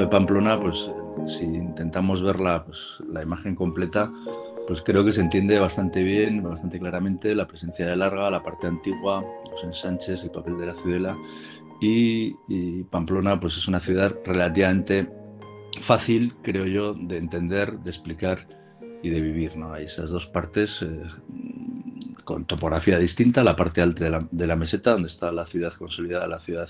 de Pamplona, pues si intentamos ver la, pues, la imagen completa, pues creo que se entiende bastante bien, bastante claramente la presencia de Larga, la parte antigua, los ensanches, el papel de la ciudadela. Y, Pamplona pues es una ciudad relativamente fácil, creo yo, de entender, de explicar y de vivir. ¿no? Hay esas dos partes eh, con topografía distinta, la parte alta de la, de la meseta, donde está la ciudad consolidada, la ciudad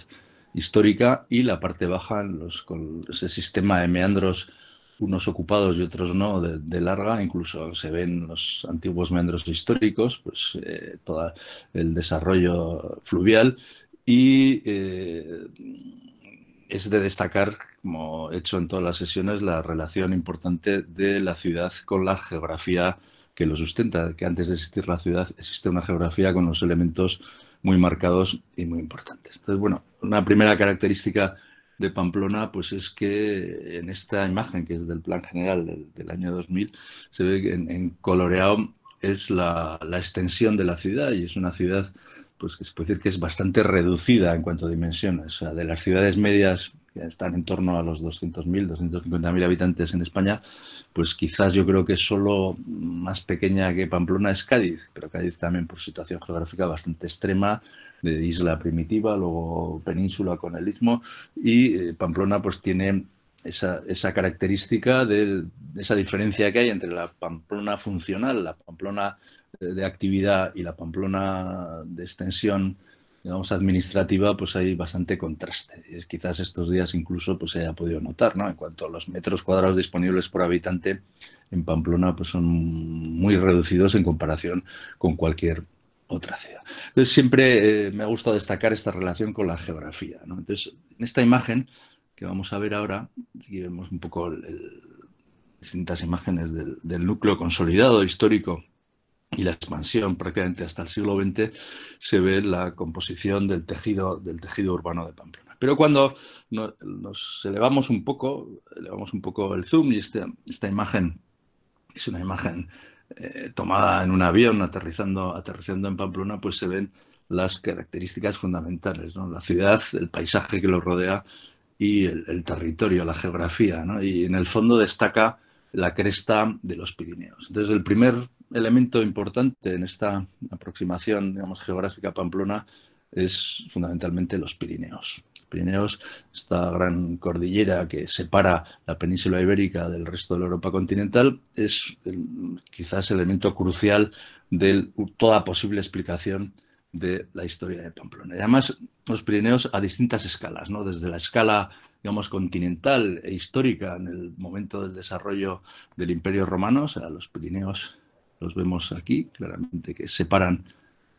histórica y la parte baja los, con ese sistema de meandros, unos ocupados y otros no, de, larga, incluso se ven los antiguos meandros históricos, pues eh, todo el desarrollo fluvial y eh, es de destacar, como he hecho en todas las sesiones, la relación importante de la ciudad con la geografía que lo sustenta, que antes de existir la ciudad existe una geografía con los elementos muy marcados y muy importantes. Entonces, bueno, una primera característica de Pamplona, pues es que en esta imagen, que es del plan general del, año 2000, se ve que en, coloreado es la, extensión de la ciudad y es una ciudad pues que se puede decir que es bastante reducida en cuanto a dimensiones. de las ciudades medias que están en torno a los 200.000, 250.000 habitantes en España, pues quizás yo creo que solo más pequeña que Pamplona es Cádiz, pero Cádiz también por situación geográfica bastante extrema, de isla primitiva, luego península con el istmo, y eh, Pamplona pues tiene esa, característica de, esa diferencia que hay entre la Pamplona funcional, la Pamplona de actividad y la Pamplona de extensión digamos, administrativa, pues hay bastante contraste. quizás estos días incluso pues, se haya podido notar, ¿no? En cuanto a los metros cuadrados disponibles por habitante, en Pamplona pues, son muy reducidos en comparación con cualquier otra ciudad. Entonces siempre eh, me ha gustado destacar esta relación con la geografía. Entonces, en esta imagen que vamos a ver ahora, aquí vemos un poco distintas imágenes del, núcleo consolidado histórico y la expansión prácticamente hasta el siglo XX, se ve la composición del tejido, urbano de Pamplona. Pero cuando nos elevamos un poco, elevamos un poco el zoom y este, esta imagen es una imagen eh, tomada en un avión, aterrizando, aterrizando en Pamplona, pues se ven las características fundamentales, la ciudad, el paisaje que lo rodea y el, territorio, la geografía. Y en el fondo destaca la cresta de los Pirineos. Entonces, el primer elemento importante en esta aproximación digamos, geográfica pamplona es fundamentalmente los Pirineos. Pirineos, esta gran cordillera que separa la península ibérica del resto de la Europa continental, es quizás el elemento crucial de toda posible explicación de la historia de Pamplona. además, los Pirineos a distintas escalas, ¿no? desde la escala digamos, continental e histórica en el momento del desarrollo del Imperio Romano, o sea, los Pirineos los vemos aquí, claramente que separan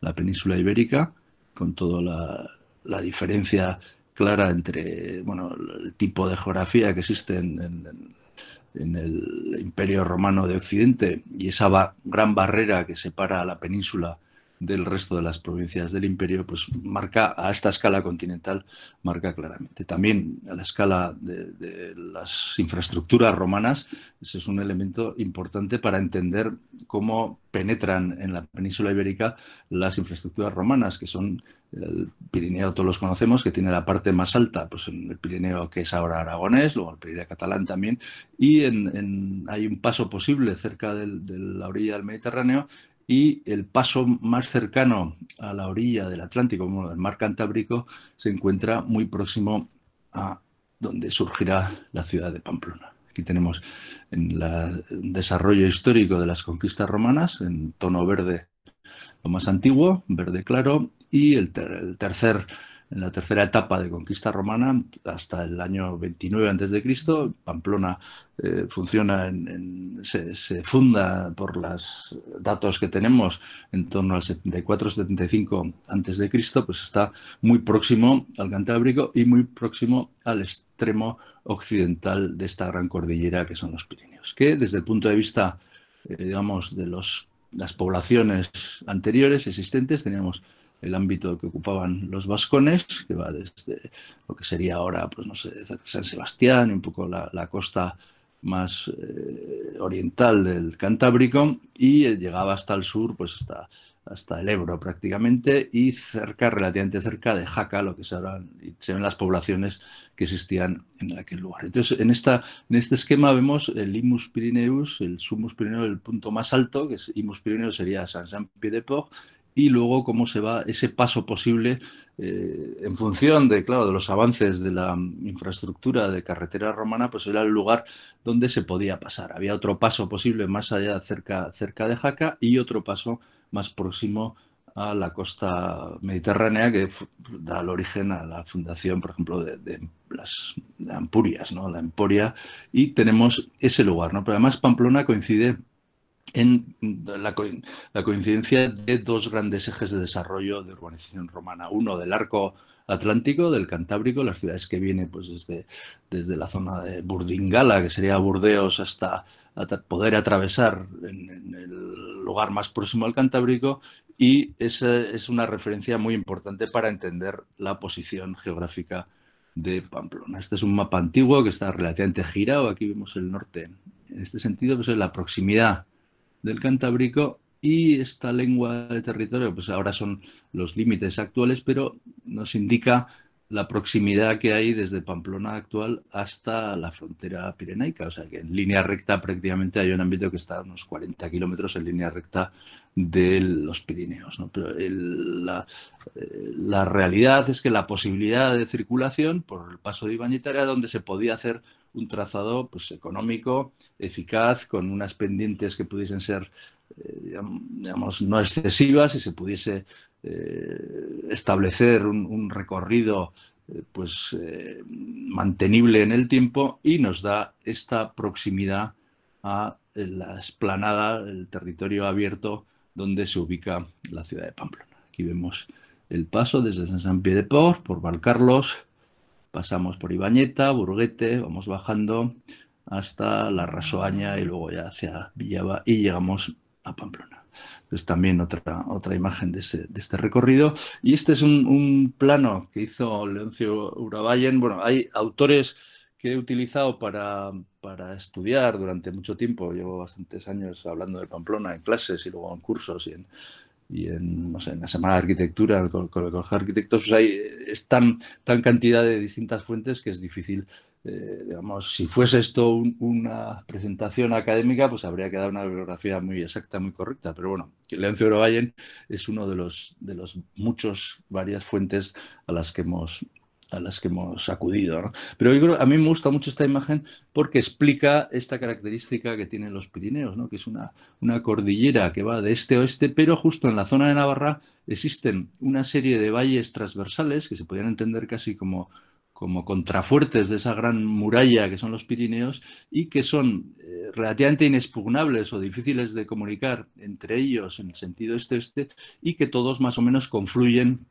la península ibérica, con toda la, la diferencia clara entre bueno, el tipo de geografía que existe en, el Imperio Romano de Occidente y esa gran barrera que separa la península del resto de las provincias del imperio, pues marca a esta escala continental, marca claramente. También a la escala de, las infraestructuras romanas, ese pues es un elemento importante para entender cómo penetran en la península ibérica las infraestructuras romanas, que son el Pirineo, todos los conocemos, que tiene la parte más alta, pues en el Pirineo que es ahora aragonés, luego el Pirineo catalán también, y hay un paso posible cerca de la orilla del Mediterráneo y el paso más cercano a la orilla del Atlántico, como el mar Cantábrico, se encuentra muy próximo a donde surgirá la ciudad de Pamplona. Aquí tenemos en el desarrollo histórico de las conquistas romanas, en tono verde lo más antiguo, verde claro, y el, el tercer en la tercera etapa de conquista romana hasta el año 29 a.C. Pamplona eh, funciona, en, se, funda por los datos que tenemos en torno al 74-75 a.C., pues está muy próximo al Cantábrico y muy próximo al extremo occidental de esta gran cordillera que son los Pirineos, que desde el punto de vista, eh, digamos, de los, las poblaciones anteriores existentes, teníamos el ámbito que ocupaban los vascones, que va desde lo que sería ahora, pues no sé, San Sebastián, un poco la, costa más eh, oriental del Cantábrico, y eh, llegaba hasta el sur, pues hasta, hasta el Ebro prácticamente, y cerca, relativamente cerca de Jaca, lo que se, y ven las poblaciones que existían en aquel lugar. Entonces, en, esta, en este esquema vemos el Imus Pirineus, el Sumus Pirineus, el punto más alto, que es Imus Pirineus sería San Jean Pied y luego cómo se va ese paso posible eh, en función de, claro, de los avances de la infraestructura de carretera romana, pues era el lugar donde se podía pasar. Había otro paso posible más allá, cerca, cerca de Jaca, y otro paso más próximo a la costa mediterránea que da el origen a la fundación, por ejemplo, de, las Ampurias, ¿no? la Emporia, y tenemos ese lugar. ¿no? Pero además Pamplona coincide en la, la, coincidencia de dos grandes ejes de desarrollo de urbanización romana. Uno del arco atlántico, del Cantábrico, las ciudades que vienen pues, desde, desde la zona de Burdingala, que sería Burdeos, hasta, poder atravesar en, el lugar más próximo al Cantábrico. Y esa es una referencia muy importante para entender la posición geográfica de Pamplona. Este es un mapa antiguo que está relativamente girado. Aquí vemos el norte. En este sentido, pues, es la proximidad del Cantábrico y esta lengua de territorio, pues ahora son los límites actuales, pero nos indica la proximidad que hay desde Pamplona actual hasta la frontera pirenaica. O sea que en línea recta prácticamente hay un ámbito que está a unos 40 kilómetros en línea recta de los Pirineos. Pero la, eh, la, realidad es que la posibilidad de circulación por el paso de Ibañetaria, donde se podía hacer un trazado pues, económico, eficaz, con unas pendientes que pudiesen ser, eh, digamos, no excesivas y se pudiese eh, establecer un, recorrido eh, pues, mantenible en el tiempo y nos da esta proximidad a la esplanada, el territorio abierto donde se ubica la ciudad de Pamplona. Aquí vemos el paso desde San San por Valcarlos pasamos por Ibañeta, Burguete, vamos bajando hasta La Rasoaña y luego ya hacia Villaba y llegamos a Pamplona. Es también otra, otra imagen de, ese, de este recorrido. Y este es un, plano que hizo Leoncio Urabayen. Bueno, hay autores que he utilizado para, para estudiar durante mucho tiempo. Llevo bastantes años hablando de Pamplona en clases y luego en cursos y en, y en, en la Semana de Arquitectura, con, el Colegio de Arquitectos, pues hay, es tan, tan cantidad de distintas fuentes que es difícil eh, digamos, si fuese esto una presentación académica, pues habría que dar una bibliografía muy exacta, muy correcta. Pero bueno, Leoncio Orovallen es uno de los, de los muchos, varias fuentes a las que hemos a las que hemos acudido. Pero a mí me gusta mucho esta imagen porque explica esta característica que tienen los Pirineos, ¿no? que es una, cordillera que va de este a oeste, pero justo en la zona de Navarra existen una serie de valles transversales que se podrían entender casi como, como contrafuertes de esa gran muralla que son los Pirineos y que son eh, relativamente inexpugnables o difíciles de comunicar entre ellos en el sentido este-este y que todos más o menos confluyen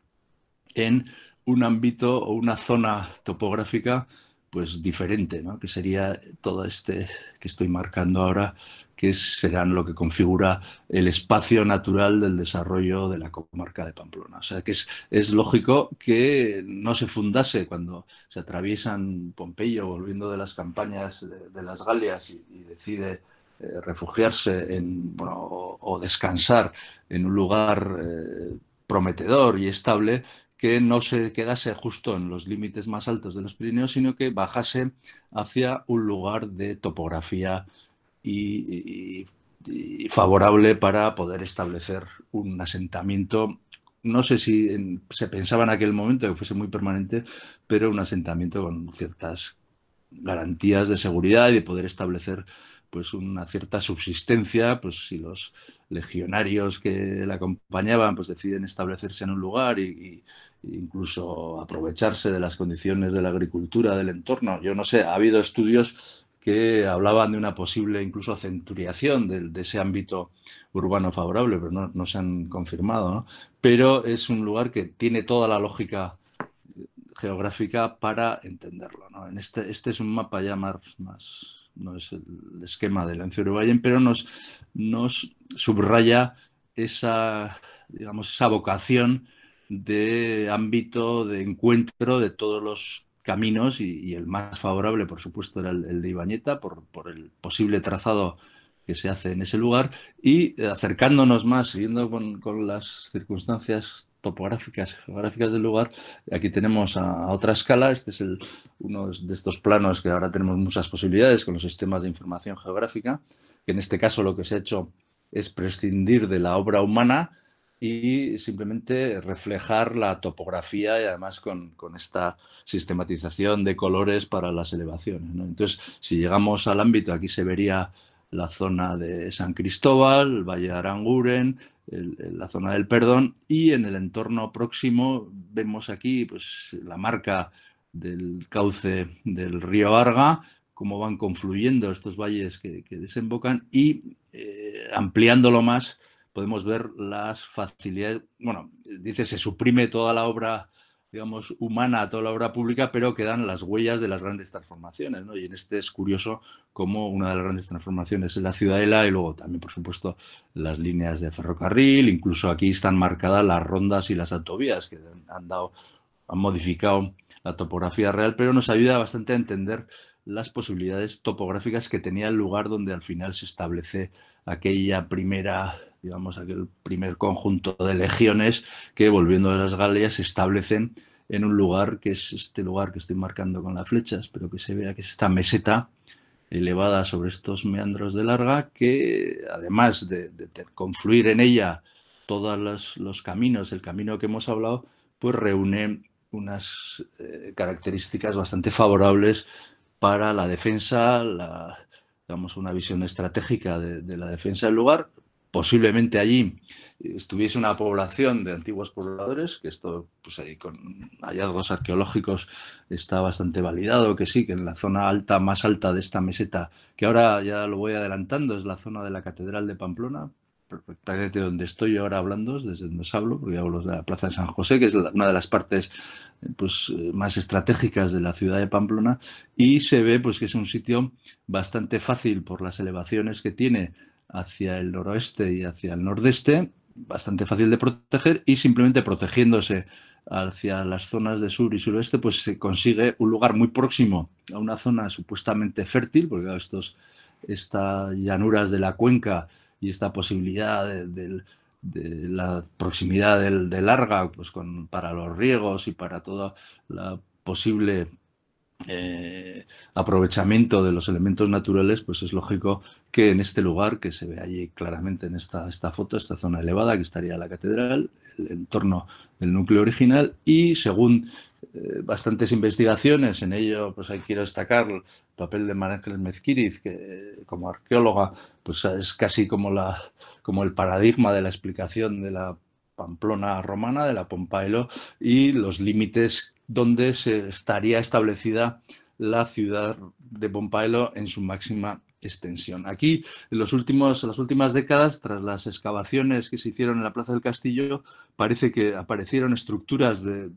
en un ámbito o una zona topográfica pues diferente, ¿no? que sería todo este que estoy marcando ahora, que serán lo que configura el espacio natural del desarrollo de la comarca de Pamplona. O sea que es, lógico que no se fundase cuando se atraviesan Pompeyo volviendo de las campañas de, las Galias y, decide eh, refugiarse en, bueno, o, descansar en un lugar eh, prometedor y estable, que no se quedase justo en los límites más altos de los Pirineos, sino que bajase hacia un lugar de topografía y, favorable para poder establecer un asentamiento. No sé si se pensaba en aquel momento que fuese muy permanente, pero un asentamiento con ciertas garantías de seguridad y de poder establecer pues una cierta subsistencia, pues si los legionarios que la acompañaban pues deciden establecerse en un lugar y, e incluso aprovecharse de las condiciones de la agricultura del entorno. Yo no sé, ha habido estudios que hablaban de una posible incluso centuriación de, ese ámbito urbano favorable, pero no, se han confirmado. Pero es un lugar que tiene toda la lógica eh, geográfica para entenderlo. ¿no? En este, este es un mapa ya más no es el esquema de Lencio valle pero nos, nos subraya esa, digamos, esa vocación de ámbito de encuentro de todos los caminos y, el más favorable, por supuesto, era el, de Ibañeta por, el posible trazado que se hace en ese lugar y acercándonos más, siguiendo con, con las circunstancias topográficas, geográficas del lugar. Aquí tenemos a, otra escala, este es uno de estos planos que ahora tenemos muchas posibilidades con los sistemas de información geográfica, que en este caso lo que se ha hecho es prescindir de la obra humana y simplemente reflejar la topografía y además con, esta sistematización de colores para las elevaciones. Entonces, si llegamos al ámbito, aquí se vería la zona de San Cristóbal, el Valle de Aranguren, la zona del Perdón y en el entorno próximo vemos aquí pues, la marca del cauce del río Arga, cómo van confluyendo estos valles que, desembocan y eh, ampliándolo más podemos ver las facilidades, bueno, dice se suprime toda la obra digamos, humana a toda la obra pública, pero quedan las huellas de las grandes transformaciones. Y en este es curioso cómo una de las grandes transformaciones es la ciudadela y luego también, por supuesto, las líneas de ferrocarril, incluso aquí están marcadas las rondas y las autovías que han dado, han modificado la topografía real, pero nos ayuda bastante a entender las posibilidades topográficas que tenía el lugar donde al final se establece aquella primera digamos, aquel primer conjunto de legiones que, volviendo de las Galias, se establecen en un lugar que es este lugar que estoy marcando con las flechas, pero que se vea que es esta meseta elevada sobre estos meandros de larga, que además de, confluir en ella todos los, caminos, el camino que hemos hablado, pues reúne unas eh, características bastante favorables para la defensa, la, digamos, una visión estratégica de, la defensa del lugar, posiblemente allí eh, estuviese una población de antiguos pobladores, que esto, pues ahí con hallazgos arqueológicos está bastante validado, que sí, que en la zona alta, más alta de esta meseta, que ahora ya lo voy adelantando, es la zona de la Catedral de Pamplona, perfectamente donde estoy ahora hablando, desde donde os hablo, porque hablo de la Plaza de San José, que es una de las partes eh, pues, eh, más estratégicas de la ciudad de Pamplona, y se ve pues, que es un sitio bastante fácil por las elevaciones que tiene hacia el noroeste y hacia el nordeste, bastante fácil de proteger y simplemente protegiéndose hacia las zonas de sur y suroeste, pues se consigue un lugar muy próximo a una zona supuestamente fértil, porque estos, estas llanuras de la cuenca y esta posibilidad de, la proximidad del, de larga pues para los riegos y para toda la posible eh, aprovechamiento de los elementos naturales, pues es lógico que en este lugar, que se ve allí claramente en esta, esta foto, esta zona elevada, que estaría la catedral, el entorno del núcleo original, y según eh, bastantes investigaciones, en ello pues ahí quiero destacar el papel de Marángel Mezquiriz, que eh, como arqueóloga pues es casi como, la, como el paradigma de la explicación de la Pamplona romana, de la Pompailo, y los límites donde se estaría establecida la ciudad de Pompaelo en su máxima extensión. Aquí, en, los últimos, las últimas décadas, tras las excavaciones que se hicieron en la Plaza del Castillo, parece que aparecieron estructuras de,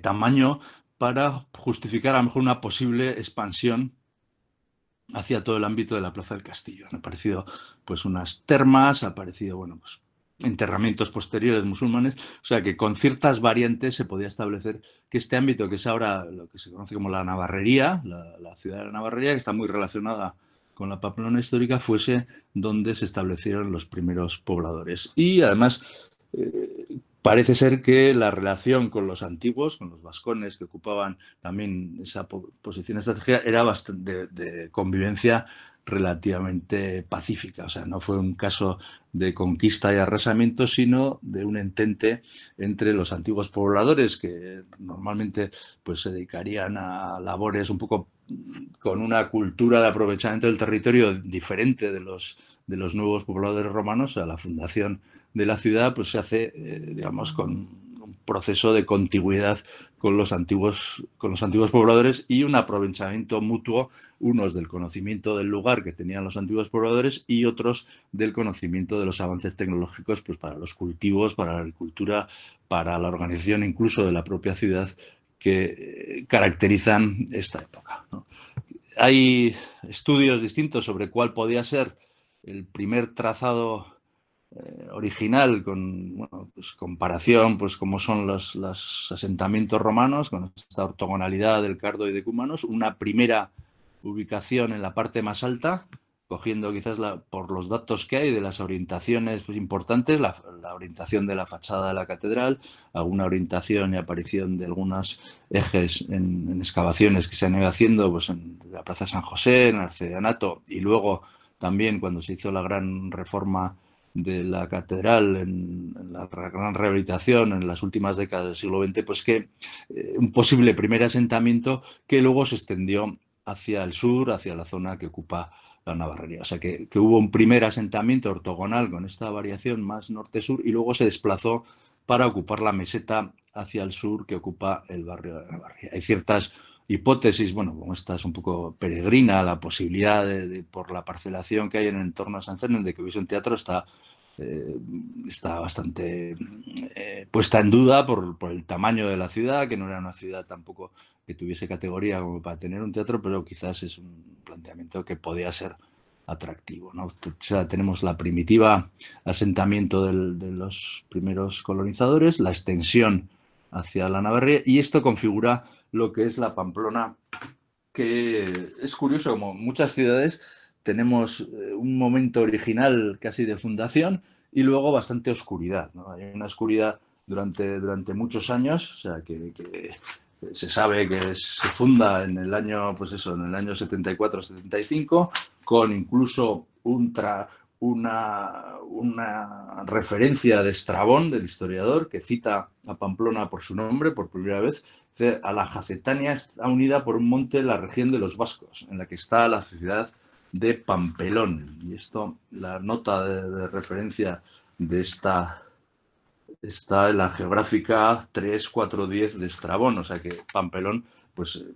tamaño para justificar a lo mejor una posible expansión hacia todo el ámbito de la Plaza del Castillo. Han aparecido pues unas termas, ha aparecido bueno, pues, enterramientos posteriores musulmanes, o sea que con ciertas variantes se podía establecer que este ámbito, que es ahora lo que se conoce como la Navarrería, la, ciudad de la Navarrería, que está muy relacionada con la Pamplona histórica, fuese donde se establecieron los primeros pobladores. Y además eh, parece ser que la relación con los antiguos, con los vascones que ocupaban también esa posición estratégica, era bastante de convivencia relativamente pacífica. O sea, no fue un caso de conquista y arrasamiento, sino de un entente entre los antiguos pobladores que normalmente pues, se dedicarían a labores un poco mm, con una cultura de aprovechamiento del territorio diferente de los, de los nuevos pobladores romanos. A la fundación de la ciudad pues, se hace, eh, digamos, con un proceso de contigüidad con los antiguos, con los antiguos pobladores y un aprovechamiento mutuo, unos del conocimiento del lugar que tenían los antiguos pobladores y otros del conocimiento de los avances tecnológicos pues, para los cultivos, para la agricultura, para la organización incluso de la propia ciudad que eh, caracterizan esta época. Hay estudios distintos sobre cuál podía ser el primer trazado eh, original con pues, comparación, pues como son los, asentamientos romanos, con esta ortogonalidad del Cardo y de Cumanos, una primera ubicación en la parte más alta, cogiendo quizás la, por los datos que hay de las orientaciones pues, importantes, la, orientación de la fachada de la catedral, alguna orientación y aparición de algunos ejes en, excavaciones que se han ido haciendo pues, en la Plaza San José, en el Arcedianato y luego también cuando se hizo la gran reforma de la catedral en, la gran rehabilitación en las últimas décadas del siglo XX, pues que eh, un posible primer asentamiento que luego se extendió hacia el sur, hacia la zona que ocupa la Navarrería. O sea que, hubo un primer asentamiento ortogonal con esta variación más norte-sur y luego se desplazó para ocupar la meseta hacia el sur que ocupa el barrio de la Hay ciertas hipótesis, bueno, como esta es un poco peregrina, la posibilidad de, por la parcelación que hay en el entorno a San en de que hubiese un teatro está eh, está bastante eh, puesta en duda por, el tamaño de la ciudad, que no era una ciudad tampoco que tuviese categoría como para tener un teatro, pero quizás es un planteamiento que podía ser atractivo. tenemos la primitiva asentamiento de los primeros colonizadores, la extensión hacia la Navarría, y esto configura lo que es la Pamplona, que es curioso, como muchas ciudades tenemos eh, un momento original casi de fundación y luego bastante oscuridad. Hay una oscuridad durante, durante muchos años, o sea, que, se sabe que se funda en el año, pues eso, en el año 74-75, con incluso una, referencia de Estrabón, del historiador, que cita a Pamplona por su nombre por primera vez. a la Jacetania está unida por un monte la región de los vascos, en la que está la sociedad de Pampelón. Y esto, la nota de, referencia de esta está en la geográfica 3410 de Estrabón, o sea que Pampelón pues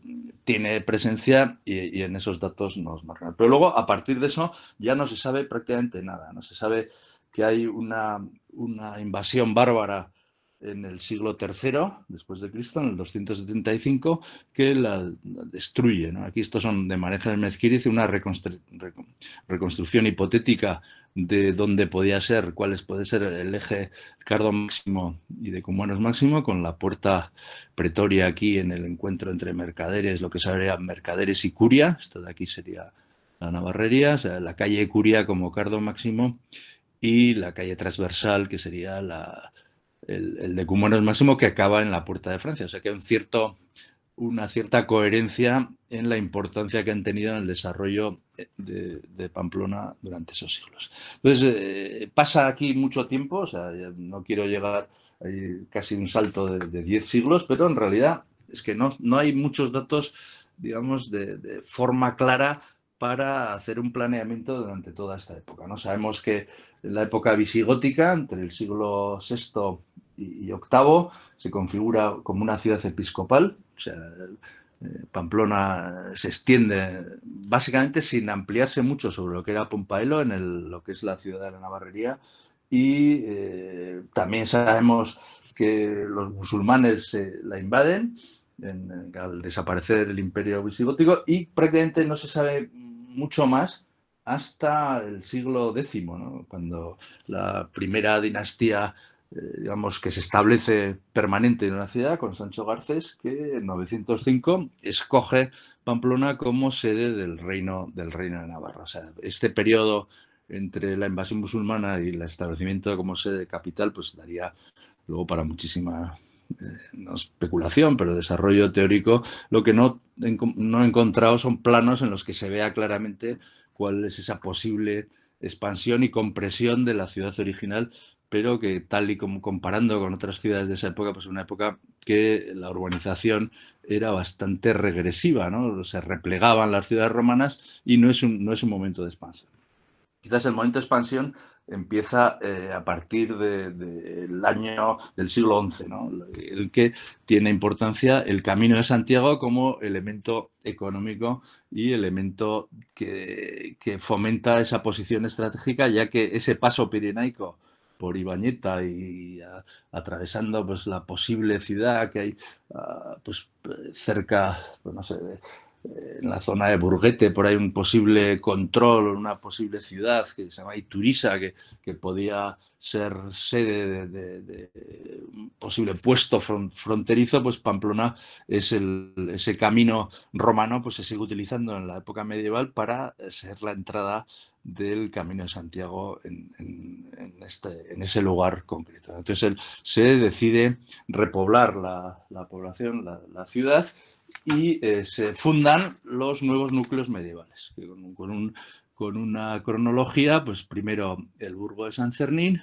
tiene presencia y, en esos datos nos marca. Pero luego a partir de eso ya no se sabe prácticamente nada, no se sabe que hay una, una invasión bárbara en el siglo III, después de Cristo, en el 275, que la destruye. Aquí estos son de Mareja de Mezquiriz, una reconstrucción hipotética de dónde podía ser, cuáles puede ser el eje Cardo Máximo y de Cumanos Máximo, con la puerta pretoria aquí en el encuentro entre mercaderes, lo que sería mercaderes y curia, esto de aquí sería la Navarrería, la calle Curia como Cardo Máximo, y la calle transversal, que sería la, el, el de es Máximo que acaba en la puerta de Francia. O sea que hay una cierta coherencia en la importancia que han tenido en el desarrollo de, Pamplona durante esos siglos. Entonces, eh, pasa aquí mucho tiempo, o sea, no quiero llegar casi casi un salto de diez siglos, pero en realidad es que no, hay muchos datos, digamos, de forma clara para hacer un planeamiento durante toda esta época. ¿no? Sabemos que en la época visigótica, entre el siglo VI y VIII, se configura como una ciudad episcopal, o sea, eh, Pamplona se extiende básicamente sin ampliarse mucho sobre lo que era Pompaelo en lo que es la ciudad de la Navarrería y eh, también sabemos que los musulmanes la invaden al desaparecer el imperio visigótico y prácticamente no se sabe mucho más hasta el siglo X, cuando la primera dinastía, eh, digamos, que se establece permanente en una ciudad, con Sancho Garcés, que en 905 escoge Pamplona como sede del reino, del reino de Navarra. sea, este periodo entre la invasión musulmana y el establecimiento como sede capital, pues daría luego para muchísima, eh, no especulación, pero desarrollo teórico, lo que no, he encontrado son planos en los que se vea claramente cuál es esa posible expansión y compresión de la ciudad original, pero que tal y como comparando con otras ciudades de esa época, pues una época que la urbanización era bastante regresiva, ¿no? Se replegaban las ciudades romanas y no es un momento de expansión. Quizás el momento de expansión empieza eh, a partir del año del siglo XI, ¿no? el que tiene importancia el Camino de Santiago como elemento económico y elemento que, fomenta esa posición estratégica, ya que ese paso pirenaico por Ibañeta y atravesando pues la posible ciudad que hay ah, pues cerca pues, no sé, en la zona de Burguete, por ahí un posible control, una posible ciudad que se llama Iturisa, que, que podía ser sede de, un posible puesto fronterizo, pues Pamplona es ese camino romano, pues se sigue utilizando en la época medieval para ser la entrada del Camino de Santiago en, este, ese lugar concreto. Entonces se decide repoblar la, población, la ciudad, y eh, se fundan los nuevos núcleos medievales, con, una cronología, pues primero el burgo de San Cernín,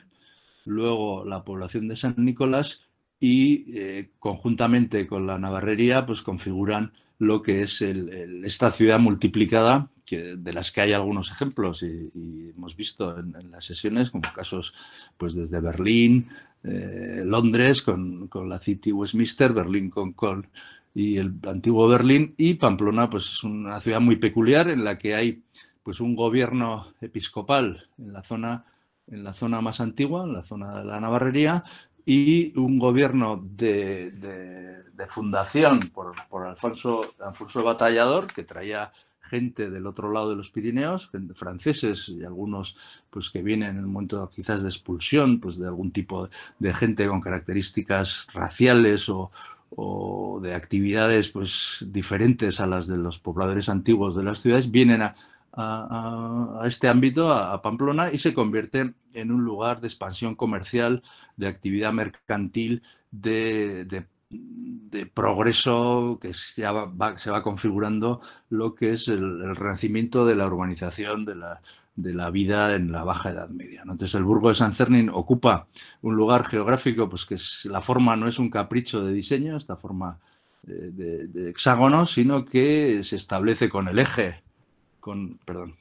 luego la población de San Nicolás y eh, conjuntamente con la navarrería pues configuran lo que es esta ciudad multiplicada, de las que hay algunos ejemplos y, hemos visto en, las sesiones, como casos pues desde Berlín, eh, Londres con, la City Westminster, Berlín con, con y el antiguo Berlín. Y Pamplona pues, es una ciudad muy peculiar en la que hay pues, un gobierno episcopal en la, zona, en la zona más antigua, en la zona de la Navarrería, y un gobierno de, fundación por, por Alfonso, Alfonso Batallador, que traía gente del otro lado de los Pirineos, franceses y algunos pues que vienen en el momento quizás de expulsión, pues de algún tipo de gente con características raciales o, o de actividades pues, diferentes a las de los pobladores antiguos de las ciudades, vienen a, este ámbito, a, Pamplona, y se convierten en un lugar de expansión comercial, de actividad mercantil, de, progreso que ya se va configurando lo que es el, el renacimiento de la urbanización, de la, de la vida en la baja Edad Media. Entonces el Burgo de San Cernin ocupa un lugar geográfico, pues que la forma no es un capricho de diseño, esta forma eh, de, hexágono, sino que se establece con el eje, con, perdón,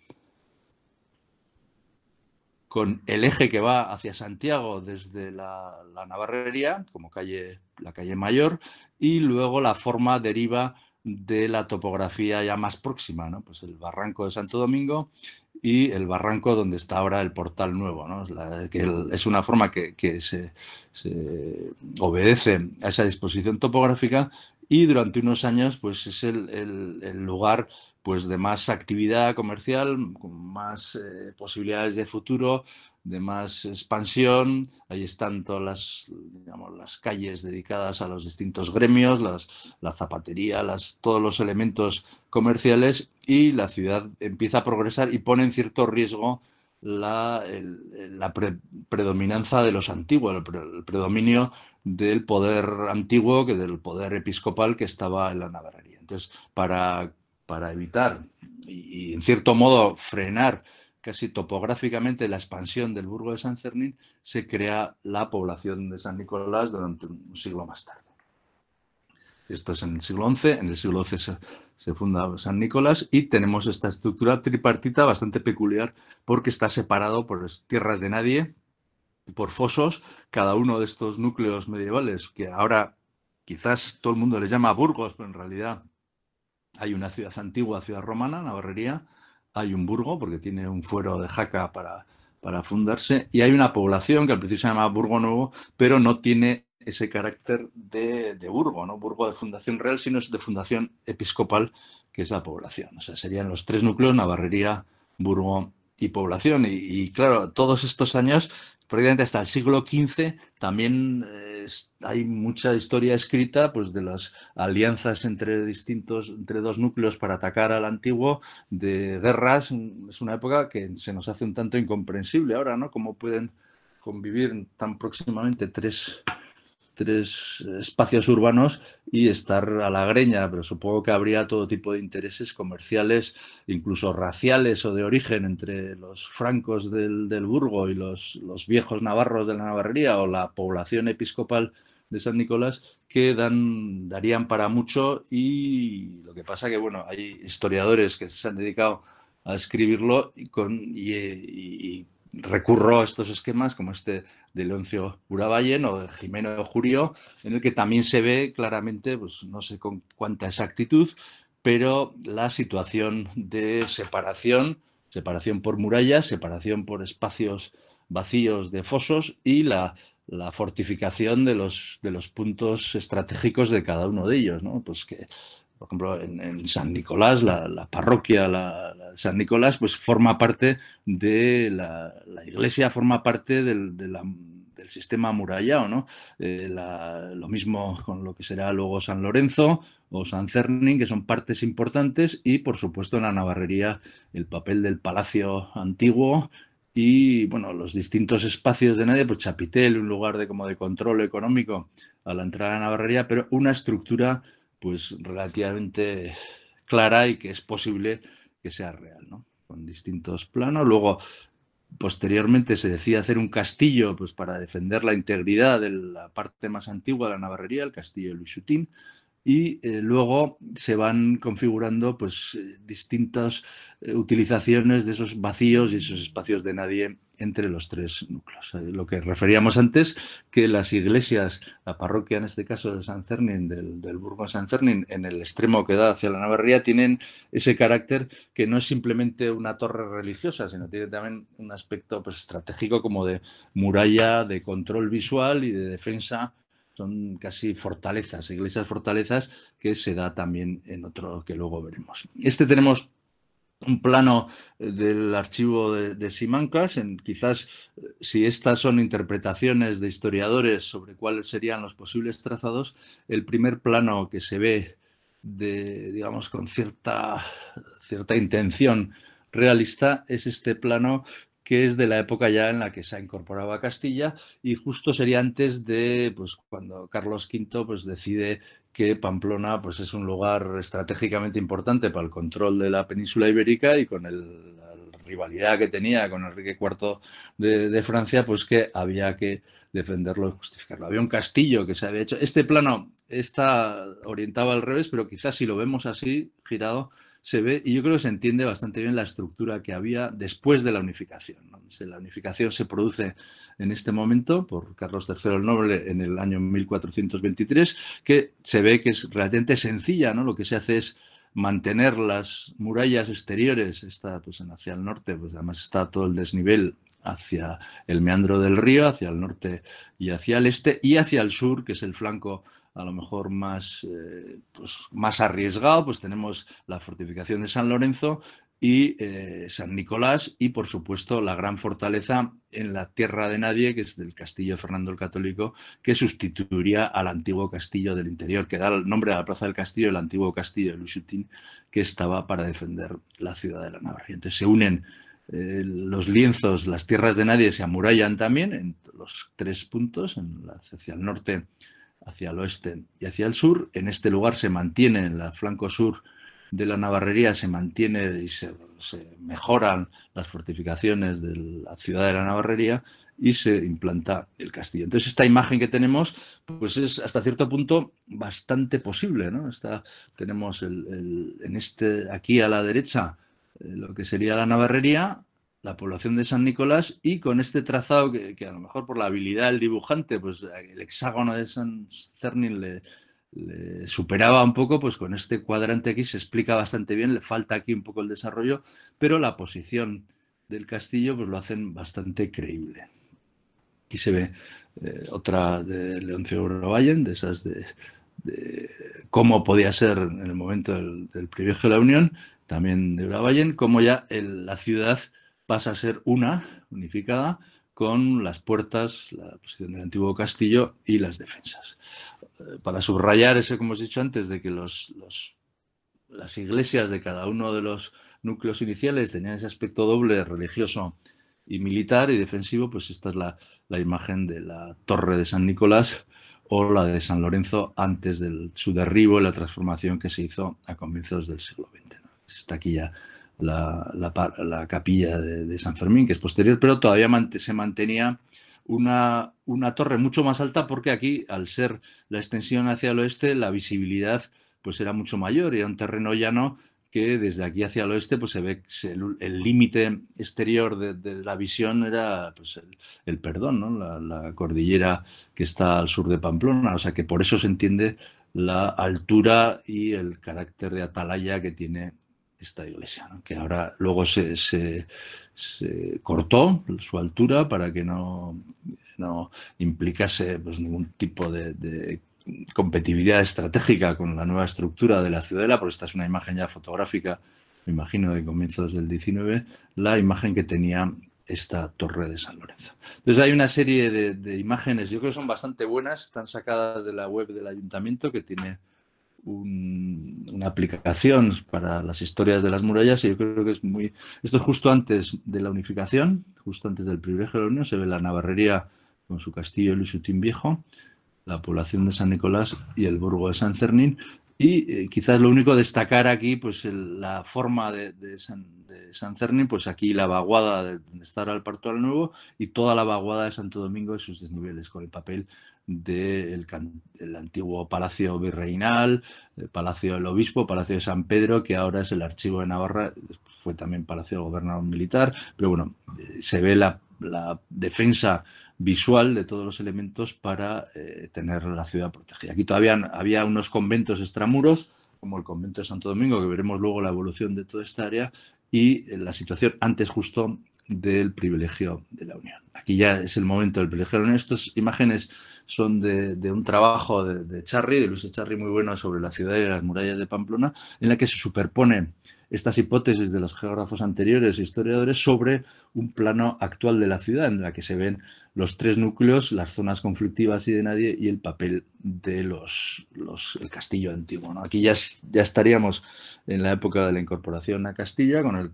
con el eje que va hacia Santiago desde la, Navarrería, como calle, la calle mayor, y luego la forma deriva de la topografía ya más próxima, ¿no? pues el barranco de Santo Domingo y el barranco donde está ahora el portal nuevo. que es una forma que, se, obedece a esa disposición topográfica y durante unos años pues, es el, lugar pues, de más actividad comercial, con más eh, posibilidades de futuro, de más expansión. Ahí están todas las, las calles dedicadas a los distintos gremios, las, la zapatería, las, todos los elementos comerciales y la ciudad empieza a progresar y pone en cierto riesgo la, predominanza predominancia de los antiguos, el, predominio del poder antiguo, que del poder episcopal que estaba en la navarrería. Entonces, para, para evitar y en cierto modo frenar casi topográficamente la expansión del burgo de San Cernín, se crea la población de San Nicolás durante un siglo más tarde. Esto es en el siglo XI, en el siglo XI se, funda San Nicolás y tenemos esta estructura tripartita bastante peculiar porque está separado por tierras de nadie, y por fosos, cada uno de estos núcleos medievales que ahora quizás todo el mundo les llama Burgos, pero en realidad hay una ciudad antigua, ciudad romana, Navarrería, hay un burgo, porque tiene un fuero de jaca para, para fundarse, y hay una población que al principio se llama Burgo Nuevo, pero no tiene ese carácter de, de, burgo, no burgo de fundación real, sino es de fundación episcopal, que es la población. O sea, serían los tres núcleos, Navarrería, Burgo y población. Y, claro, todos estos años, prácticamente hasta el siglo XV, también eh, hay mucha historia escrita pues, de las alianzas entre distintos, entre dos núcleos para atacar al antiguo, de guerras. Es una época que se nos hace un tanto incomprensible ahora, ¿no? ¿Cómo pueden convivir tan próximamente tres tres espacios urbanos y estar a la greña, pero supongo que habría todo tipo de intereses comerciales, incluso raciales o de origen entre los francos del, Burgo y los, los, viejos navarros de la Navarrería o la población episcopal de San Nicolás que dan, darían para mucho y lo que pasa que, bueno, hay historiadores que se han dedicado a escribirlo con, y, y recurro a estos esquemas como este de Leoncio Uravallen o de Jimeno Jurio, en el que también se ve claramente, pues no sé con cuánta exactitud, pero la situación de separación, separación por murallas, separación por espacios vacíos de fosos y la, fortificación de los, de los puntos estratégicos de cada uno de ellos, ¿no? Pues que por ejemplo, en, San Nicolás, la, parroquia la, San Nicolás, pues forma parte de la, iglesia, forma parte del, sistema amurallado, ¿no? Eh, lo mismo con lo que será luego San Lorenzo o San Cernin, que son partes importantes, y por supuesto en la navarrería el papel del palacio antiguo y bueno, los distintos espacios de nadie, pues Chapitel, un lugar de como de control económico a la entrada de navarrería, pero una estructura pues relativamente clara y que es posible que sea real, ¿no? Con distintos planos. Luego, posteriormente se decide hacer un castillo pues, para defender la integridad de la parte más antigua de la navarrería, el castillo de Luisutín, y eh, luego se van configurando pues, distintas eh, utilizaciones de esos vacíos y esos espacios de nadie entre los tres núcleos. Eh, lo que referíamos antes, que las iglesias, la parroquia en este caso de San Cernin, del, Burgo de San Cernin, en el extremo que da hacia la Navarría, tienen ese carácter que no es simplemente una torre religiosa, sino tiene también un aspecto pues, estratégico como de muralla, de control visual y de defensa son casi fortalezas, iglesias fortalezas que se da también en otro que luego veremos. Este tenemos un plano eh, del archivo de, Simancas. En, quizás eh, si estas son interpretaciones de historiadores sobre cuáles serían los posibles trazados, el primer plano que se ve de, digamos, con cierta, cierta intención realista es este plano que es de la época ya en la que se incorporaba Castilla y justo sería antes de pues, cuando Carlos V pues, decide que Pamplona pues, es un lugar estratégicamente importante para el control de la península ibérica y con el, la rivalidad que tenía con Enrique IV de, Francia, pues que había que defenderlo y justificarlo. Había un castillo que se había hecho. Este plano está orientado al revés, pero quizás si lo vemos así, girado, se ve, y yo creo que se entiende bastante bien la estructura que había después de la unificación. La unificación se produce en este momento por Carlos III el Noble en el año 1423, que se ve que es relativamente sencilla, ¿no? lo que se hace es mantener las murallas exteriores, está pues, hacia el norte, pues además está todo el desnivel hacia el meandro del río, hacia el norte y hacia el este, y hacia el sur, que es el flanco a lo mejor más, eh, pues más arriesgado, pues tenemos la fortificación de San Lorenzo y eh, San Nicolás y por supuesto la gran fortaleza en la tierra de nadie, que es del castillo Fernando el Católico, que sustituiría al antiguo castillo del interior, que da el nombre a la plaza del castillo, el antiguo castillo de Lusutín, que estaba para defender la ciudad de la Navarra. Entonces se unen eh, los lienzos, las tierras de nadie se amurallan también en los tres puntos, en la, hacia el norte hacia el oeste y hacia el sur. En este lugar se mantiene, en el flanco sur de la Navarrería, se mantiene y se, mejoran las fortificaciones de la ciudad de la Navarrería y se implanta el castillo. Entonces, esta imagen que tenemos, pues es hasta cierto punto bastante posible, ¿no? Está, tenemos el, en este, aquí a la derecha, eh, lo que sería la Navarrería, la población de San Nicolás y con este trazado que, a lo mejor por la habilidad del dibujante, pues el hexágono de San Cernin le, superaba un poco, pues con este cuadrante aquí se explica bastante bien, le falta aquí un poco el desarrollo, pero la posición del castillo pues lo hacen bastante creíble. Aquí se ve eh, otra de Leoncio Urbayen, de esas de, cómo podía ser en el momento del, privilegio de la Unión, también de Urbayen, cómo ya la ciudad pasa a ser una, unificada, con las puertas, la posición del antiguo castillo y las defensas. Eh, para subrayar eso, como os he dicho antes, de que los, las iglesias de cada uno de los núcleos iniciales tenían ese aspecto doble religioso y militar y defensivo, pues esta es la, imagen de la torre de San Nicolás o la de San Lorenzo antes de su derribo y la transformación que se hizo a comienzos del siglo XX. Está aquí ya la, capilla de, San Fermín, que es posterior, pero todavía se mantenía una, torre mucho más alta porque aquí, al ser la extensión hacia el oeste, la visibilidad pues era mucho mayor, era un terreno llano que desde aquí hacia el oeste pues se ve el límite exterior de, la visión era pues, el, perdón, ¿no? la, la, cordillera que está al sur de Pamplona, o sea que por eso se entiende la altura y el carácter de atalaya que tiene esta iglesia, que ahora luego se, se, cortó su altura para que no, implicase pues, ningún tipo de, competitividad estratégica con la nueva estructura de la ciudadela, porque esta es una imagen ya fotográfica, me imagino, de comienzos del 19, la imagen que tenía esta torre de San Lorenzo. Entonces hay una serie de imágenes, yo creo que son bastante buenas, están sacadas de la web del ayuntamiento que tiene una aplicación para las historias de las murallas y yo creo que es muy... Esto es justo antes de la unificación, justo antes del privilegio de la Unión, se ve la navarrería con su castillo Lusutín Viejo, la población de San Nicolás y el burgo de San Cernín. Y eh, quizás lo único destacar aquí, pues la forma de, San, Cernín, pues aquí la vaguada de donde estará el al Nuevo y toda la vaguada de Santo Domingo y sus desniveles, con el papel del antiguo Palacio Virreinal, el Palacio del Obispo, Palacio de San Pedro, que ahora es el Archivo de Navarra, fue también Palacio del Gobernador Militar, pero bueno, eh, se ve la, defensa visual de todos los elementos para eh, tener la ciudad protegida. Aquí todavía había unos conventos extramuros, como el convento de Santo Domingo, que veremos luego la evolución de toda esta área, y eh, la situación antes justo del privilegio de la unión. Aquí ya es el momento del privilegio de la unión. Estas imágenes son de, un trabajo de, de, de Luis Charri, muy bueno sobre la ciudad y las murallas de Pamplona, en la que se superpone estas hipótesis de los geógrafos anteriores e historiadores sobre un plano actual de la ciudad, en la que se ven los tres núcleos, las zonas conflictivas y de nadie, y el papel de los, castillo antiguo. ¿no? Aquí ya, ya estaríamos en la época de la incorporación a Castilla, con el,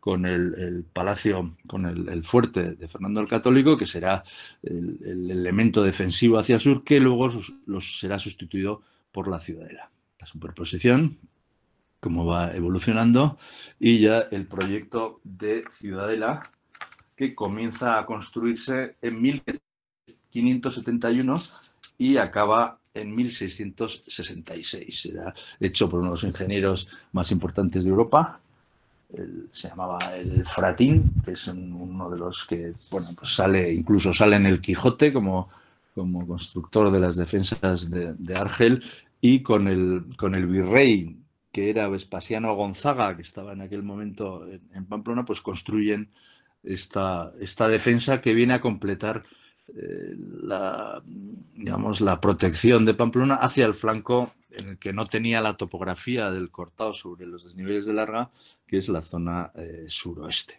con el, palacio, con el, fuerte de Fernando el Católico, que será el, elemento defensivo hacia el sur, que luego los será sustituido por la ciudadela. La superposición cómo va evolucionando, y ya el proyecto de Ciudadela, que comienza a construirse en 1571 y acaba en 1666. Era hecho por uno de los ingenieros más importantes de Europa. se llamaba el Fratín, que es uno de los que, bueno, pues sale, incluso sale en el Quijote como, como constructor de las defensas de, de Argel y con el, con el virrey que era Vespasiano Gonzaga, que estaba en aquel momento en, Pamplona, pues construyen esta, esta, defensa que viene a completar eh, la, la protección de Pamplona hacia el flanco en el que no tenía la topografía del cortado sobre los desniveles de larga, que es la zona eh, suroeste.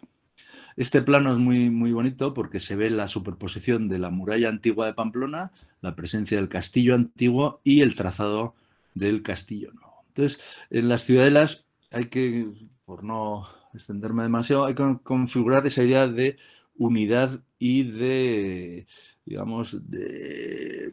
Este plano es muy, muy bonito porque se ve la superposición de la muralla antigua de Pamplona, la presencia del castillo antiguo y el trazado del castillo entonces, en las ciudadelas hay que, por no extenderme demasiado, hay que configurar esa idea de unidad y de, digamos, de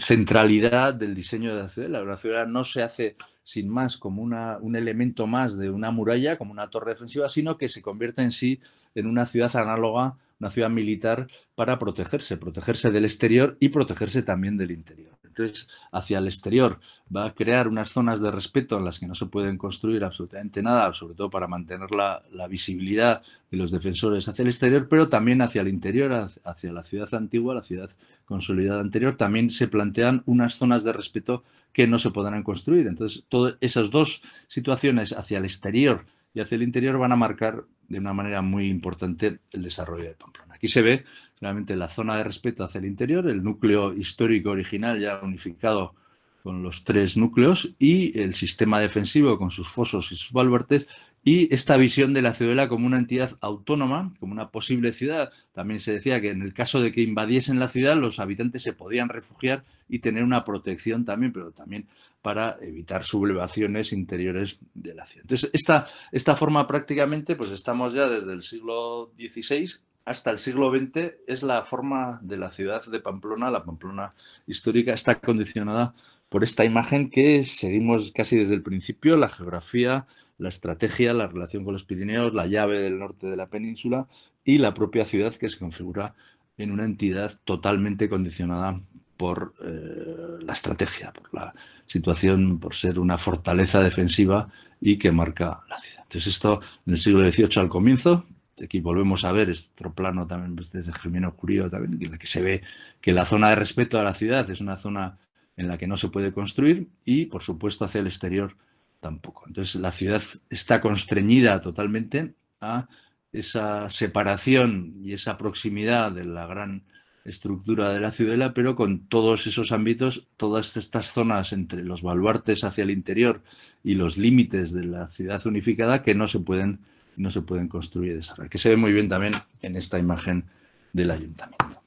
centralidad del diseño de la ciudad. La ciudad no se hace sin más como un elemento más de una muralla, como una torre defensiva, sino que se convierte en sí en una ciudad análoga una ciudad militar para protegerse, protegerse del exterior y protegerse también del interior. Entonces, hacia el exterior va a crear unas zonas de respeto en las que no se pueden construir absolutamente nada, sobre todo para mantener la, visibilidad de los defensores hacia el exterior, pero también hacia el interior, hacia la ciudad antigua, la ciudad consolidada anterior, también se plantean unas zonas de respeto que no se podrán construir. Entonces, todas esas dos situaciones hacia el exterior y hacia el interior van a marcar de una manera muy importante el desarrollo de Pamplona. Aquí se ve realmente la zona de respeto hacia el interior, el núcleo histórico original ya unificado con los tres núcleos y el sistema defensivo con sus fosos y sus baluartes y esta visión de la ciudadela como una entidad autónoma, como una posible ciudad. También se decía que en el caso de que invadiesen la ciudad los habitantes se podían refugiar y tener una protección también, pero también para evitar sublevaciones interiores de la ciudad. Entonces, esta, esta forma prácticamente, pues estamos ya desde el siglo XVI hasta el siglo XX es la forma de la ciudad de Pamplona, la Pamplona histórica, está condicionada por esta imagen que seguimos casi desde el principio, la geografía, la estrategia, la relación con los Pirineos, la llave del norte de la península y la propia ciudad que se configura en una entidad totalmente condicionada por eh, la estrategia, por la situación, por ser una fortaleza defensiva y que marca la ciudad. Entonces esto en el siglo XVIII al comienzo, aquí volvemos a ver este plano también pues, desde Germino Curio, también, en el que se ve que la zona de respeto a la ciudad es una zona en la que no se puede construir y, por supuesto, hacia el exterior tampoco. Entonces, la ciudad está constreñida totalmente a esa separación y esa proximidad de la gran estructura de la ciudadela, pero con todos esos ámbitos, todas estas zonas entre los baluartes hacia el interior y los límites de la ciudad unificada que no se pueden, no se pueden construir y desarrollar, que se ve muy bien también en esta imagen del ayuntamiento.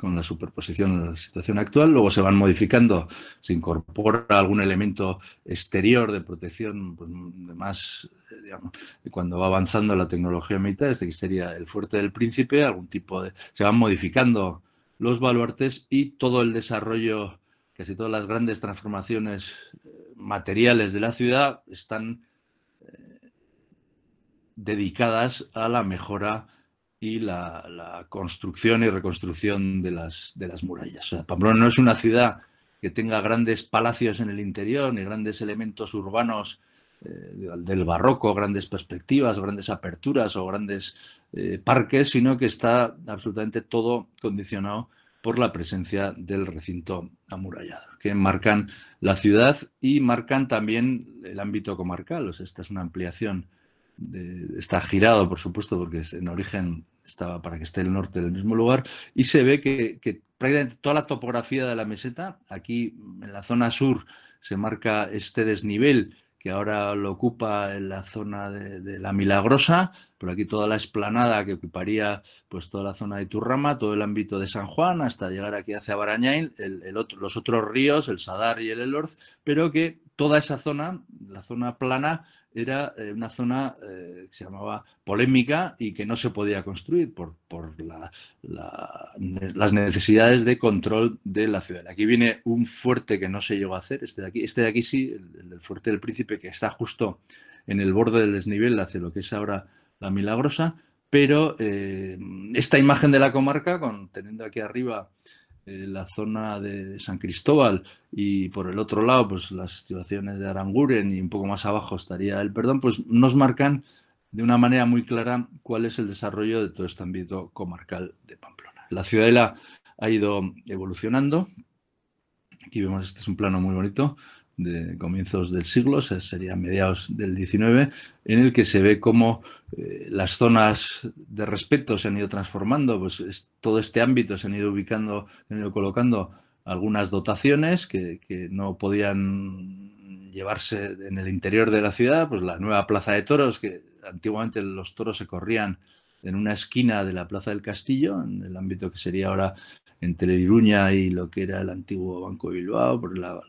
con la superposición en la situación actual, luego se van modificando, se incorpora algún elemento exterior de protección pues, más, eh, cuando va avanzando la tecnología militar, este que sería el fuerte del príncipe, algún tipo de... se van modificando los baluartes y todo el desarrollo, casi todas las grandes transformaciones eh, materiales de la ciudad están eh, dedicadas a la mejora y la, construcción y reconstrucción de las, de las murallas. Pamplona no es una ciudad que tenga grandes palacios en el interior ni grandes elementos urbanos eh, del barroco, grandes perspectivas, grandes aperturas o grandes eh, parques, sino que está absolutamente todo condicionado por la presencia del recinto amurallado, que marcan la ciudad y marcan también el ámbito comarcal. esta es una ampliación, está girado, por supuesto, porque es, en origen estaba para que esté el norte del mismo lugar, y se ve que, prácticamente toda la topografía de la meseta, aquí en la zona sur se marca este desnivel que ahora lo ocupa en la zona de, la Milagrosa, pero aquí toda la esplanada que ocuparía pues toda la zona de Turrama, todo el ámbito de San Juan, hasta llegar aquí hacia Barañain, los otros ríos, el Sadar y el Elorz, pero que toda esa zona, la zona plana, era eh, una zona eh, que se llamaba polémica y que no se podía construir por, las necesidades de control de la ciudad. Aquí viene un fuerte que no se llegó a hacer, este de aquí, este de aquí sí, el, fuerte del príncipe que está justo en el borde del desnivel hace lo que es ahora la Milagrosa, pero eh, esta imagen de la comarca, con, teniendo aquí arriba eh, la zona de San Cristóbal y por el otro lado, pues las estribaciones de Aranguren y un poco más abajo estaría el perdón, pues nos marcan de una manera muy clara cuál es el desarrollo de todo este ámbito comarcal de Pamplona. La ciudadela ha ido evolucionando. Aquí vemos, este es un plano muy bonito, de comienzos del siglo, sería mediados del XIX, en el que se ve cómo eh, las zonas de respeto se han ido transformando, pues todo este ámbito se han ido ubicando, se han ido colocando algunas dotaciones que, que no podían llevarse en el interior de la ciudad, pues la nueva plaza de toros, que antiguamente los toros se corrían en una esquina de la Plaza del Castillo, en el ámbito que sería ahora entre Iruña y lo que era el antiguo Banco de Bilbao, por la,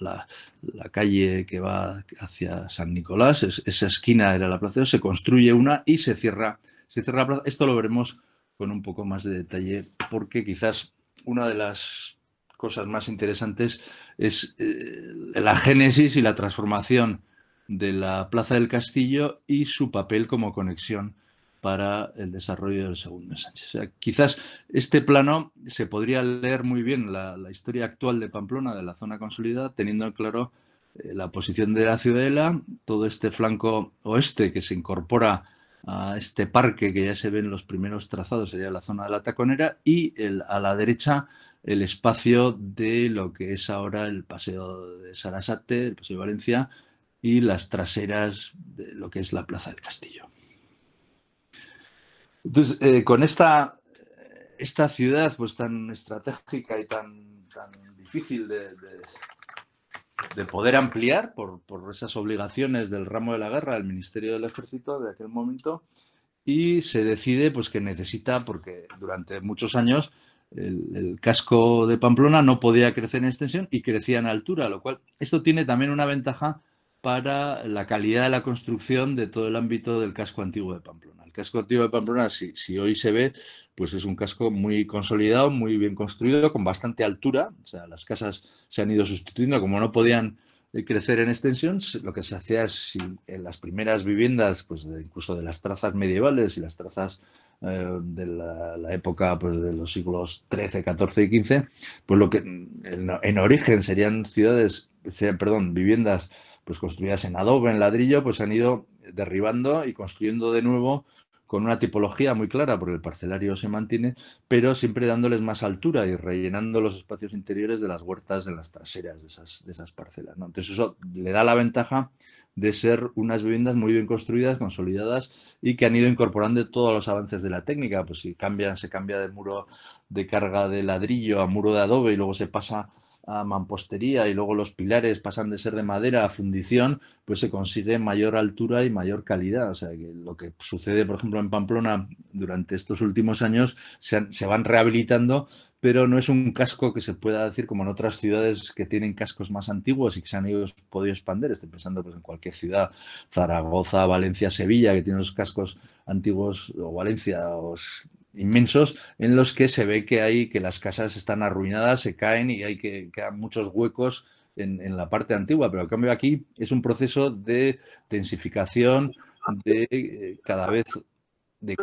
calle que va hacia San Nicolás, esa esquina era la plaza, se construye una y se cierra, se cierra la plaza. Esto lo veremos con un poco más de detalle, porque quizás una de las cosas más interesantes es eh, la génesis y la transformación de la Plaza del Castillo y su papel como conexión para el desarrollo del segundo Sánchez. sea, quizás este plano se podría leer muy bien la, historia actual de Pamplona, de la zona consolidada, teniendo en claro eh, la posición de la ciudadela, todo este flanco oeste que se incorpora a este parque que ya se ven los primeros trazados, sería la zona de la taconera, y a la derecha el espacio de lo que es ahora el paseo de Sarasate, el paseo de Valencia, y las traseras de lo que es la Plaza del Castillo. Entonces, eh, con esta, esta ciudad pues tan estratégica y tan, tan difícil de, de, poder ampliar por, esas obligaciones del ramo de la guerra, del Ministerio del Ejército de aquel momento, y se decide pues que necesita, porque durante muchos años el, el casco de Pamplona no podía crecer en extensión y crecía en altura, lo cual esto tiene también una ventaja para la calidad de la construcción de todo el ámbito del casco antiguo de Pamplona. El casco antiguo de Pamplona, si, hoy se ve, pues es un casco muy consolidado, muy bien construido, con bastante altura. O sea, las casas se han ido sustituyendo, como no podían eh, crecer en extensión, lo que se hacía es, en las primeras viviendas, pues incluso de las trazas medievales y las trazas eh, de la, época pues, de los siglos XIII, XIV y XV, pues lo que en, origen serían ciudades, perdón, viviendas pues construidas en adobe, en ladrillo, pues han ido derribando y construyendo de nuevo con una tipología muy clara, porque el parcelario se mantiene, pero siempre dándoles más altura y rellenando los espacios interiores de las huertas de las traseras de esas, de esas parcelas. ¿no? Entonces eso le da la ventaja de ser unas viviendas muy bien construidas, consolidadas y que han ido incorporando todos los avances de la técnica. Pues si cambian, se cambia de muro de carga de ladrillo a muro de adobe y luego se pasa a mampostería y luego los pilares pasan de ser de madera a fundición, pues se consigue mayor altura y mayor calidad. O sea, que lo que sucede, por ejemplo, en Pamplona durante estos últimos años se, se van rehabilitando pero no es un casco que se pueda decir como en otras ciudades que tienen cascos más antiguos y que se han ido, podido expandir. Estoy pensando pues, en cualquier ciudad, Zaragoza, Valencia, Sevilla, que tienen los cascos antiguos, o Valencia, inmensos en los que se ve que hay que las casas están arruinadas, se caen y hay que quedan muchos huecos en, la parte antigua, pero en cambio aquí es un proceso de densificación de eh, cada vez de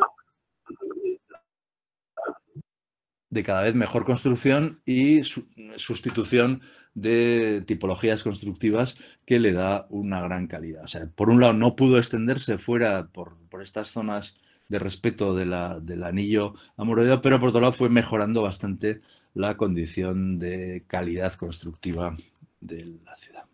de cada vez mejor construcción y sustitución de tipologías constructivas que le da una gran calidad. por un lado, no pudo extenderse fuera por, estas zonas de respeto de la, del anillo amurallado, pero por otro lado fue mejorando bastante la condición de calidad constructiva de la ciudad.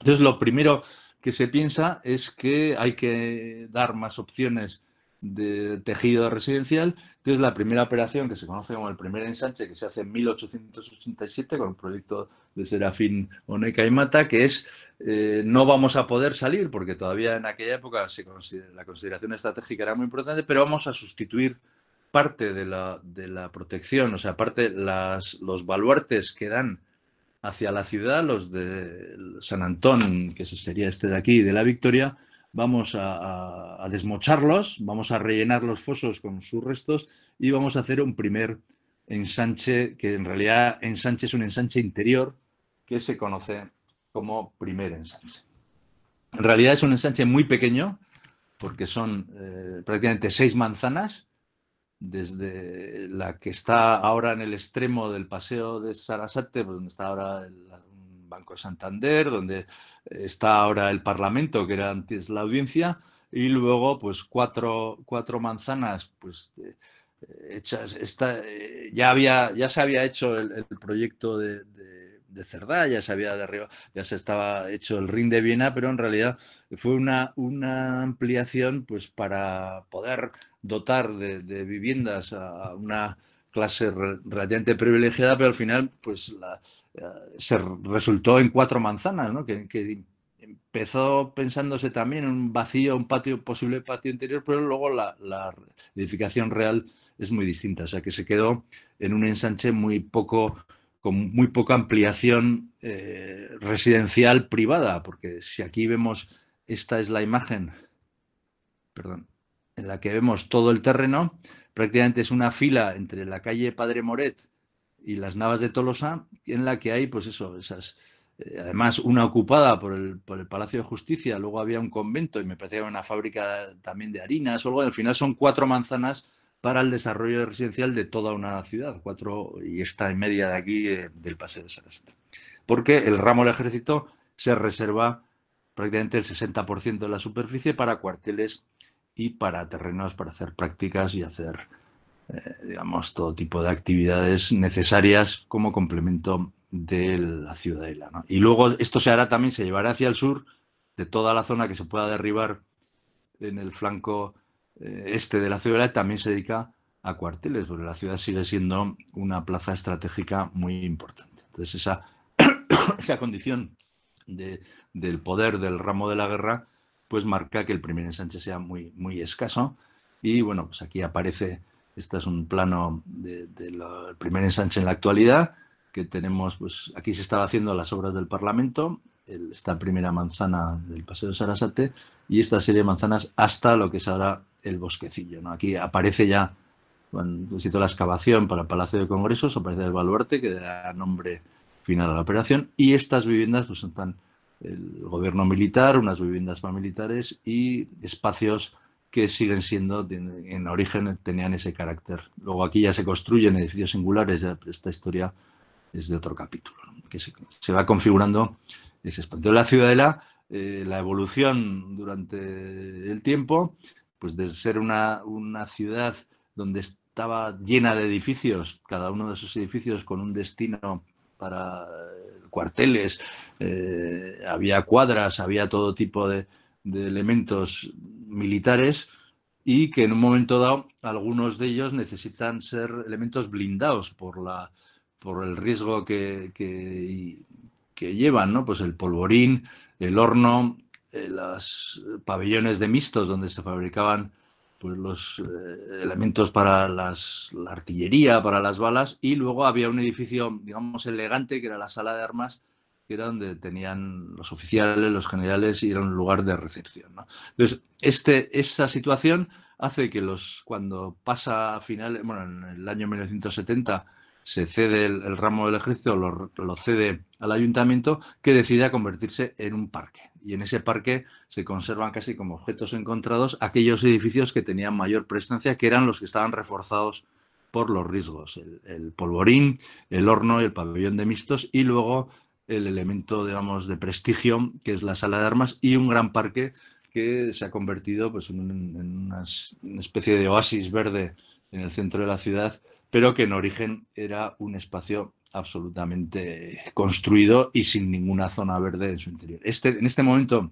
Entonces, lo primero que se piensa es que hay que dar más opciones de tejido residencial. es la primera operación que se conoce como el primer ensanche, que se hace en 1887 con el proyecto de Serafín Oneca y Mata, que es eh, no vamos a poder salir, porque todavía en aquella época la consideración estratégica era muy importante, pero vamos a sustituir parte de la, de la protección, o sea, parte las, los baluartes que dan hacia la ciudad, los de San Antón, que sería este de aquí, de la Victoria, vamos a, desmocharlos, vamos a rellenar los fosos con sus restos y vamos a hacer un primer ensanche, que en realidad ensanche es un ensanche interior que se conoce como primer ensanche. En realidad es un ensanche muy pequeño, porque son eh, prácticamente seis manzanas, desde la que está ahora en el extremo del paseo de Sarasate, pues donde está ahora el Banco Santander, donde eh, está ahora el Parlamento, que era antes la audiencia, y luego pues cuatro, cuatro manzanas pues eh, hechas. Eh, ya, había, ya se había hecho el, proyecto de, Cerdá, ya se había de ya se estaba hecho el RIN de Viena, pero en realidad fue una, una ampliación pues para poder dotar de, viviendas a una clase relativamente privilegiada, pero al final pues eh, se resultó en cuatro manzanas, ¿no? que, empezó pensándose también en un vacío, un patio, posible patio interior, pero luego la, edificación real es muy distinta, o sea que se quedó en un ensanche muy poco con muy poca ampliación eh, residencial privada, porque si aquí vemos, esta es la imagen, perdón, en la que vemos todo el terreno, prácticamente es una fila entre la calle Padre Moret y las Navas de Tolosa, en la que hay, pues eso, esas, eh, además una ocupada por el, Palacio de Justicia, luego había un convento y me parecía una fábrica también de harinas o algo, al final son cuatro manzanas para el desarrollo residencial de toda una ciudad, cuatro y esta en media de aquí eh, del Paseo de Sarasate. Porque el ramo del ejército se reserva prácticamente el 60% de la superficie para cuarteles y para terrenos para hacer prácticas y hacer, eh, digamos, todo tipo de actividades necesarias como complemento de la ciudadela. Y luego esto se hará también, se llevará hacia el sur de toda la zona que se pueda derribar en el flanco eh, este de la ciudadela, también se dedica a cuarteles, porque la ciudad sigue siendo una plaza estratégica muy importante. Entonces esa, condición del poder del ramo de la guerra pues marca que el primer ensanche sea muy, muy escaso. Y bueno, pues aquí aparece, este es un plano del de, primer ensanche en la actualidad, que tenemos, pues aquí se estaban haciendo las obras del Parlamento, esta primera manzana del Paseo de Sarasate y esta serie de manzanas hasta lo que es ahora el bosquecillo. ¿no? Aquí aparece ya, cuando se hizo la excavación para el Palacio de Congresos, aparece el baluarte que da nombre final a la operación y estas viviendas pues están el gobierno militar, unas viviendas militares y espacios que siguen siendo, en origen tenían ese carácter. Luego aquí ya se construyen edificios singulares, esta historia es de otro capítulo, que se, va configurando ese espacio. De la ciudadela, eh, la evolución durante el tiempo, pues de ser una, una ciudad donde estaba llena de edificios, cada uno de esos edificios con un destino para cuarteles, eh, había cuadras, había todo tipo de, elementos militares y que en un momento dado algunos de ellos necesitan ser elementos blindados por, la, por el riesgo que, que, llevan, ¿no? Pues el polvorín, el horno, eh, los pabellones de mistos donde se fabricaban pues los eh, elementos para las, la artillería, para las balas, y luego había un edificio, digamos, elegante, que era la sala de armas, que era donde tenían los oficiales, los generales, y era un lugar de recepción. Entonces, este, esa situación hace que los, cuando pasa a final, bueno, en el año 1970, se cede el, ramo del ejército, lo, cede al ayuntamiento, que decide convertirse en un parque. Y en ese parque se conservan casi como objetos encontrados aquellos edificios que tenían mayor presencia, que eran los que estaban reforzados por los riesgos, el, polvorín, el horno, y el pabellón de mixtos y luego el elemento, de prestigio, que es la sala de armas y un gran parque que se ha convertido pues, en una especie de oasis verde en el centro de la ciudad pero que en origen era un espacio absolutamente construido y sin ninguna zona verde en su interior. Este, en este momento,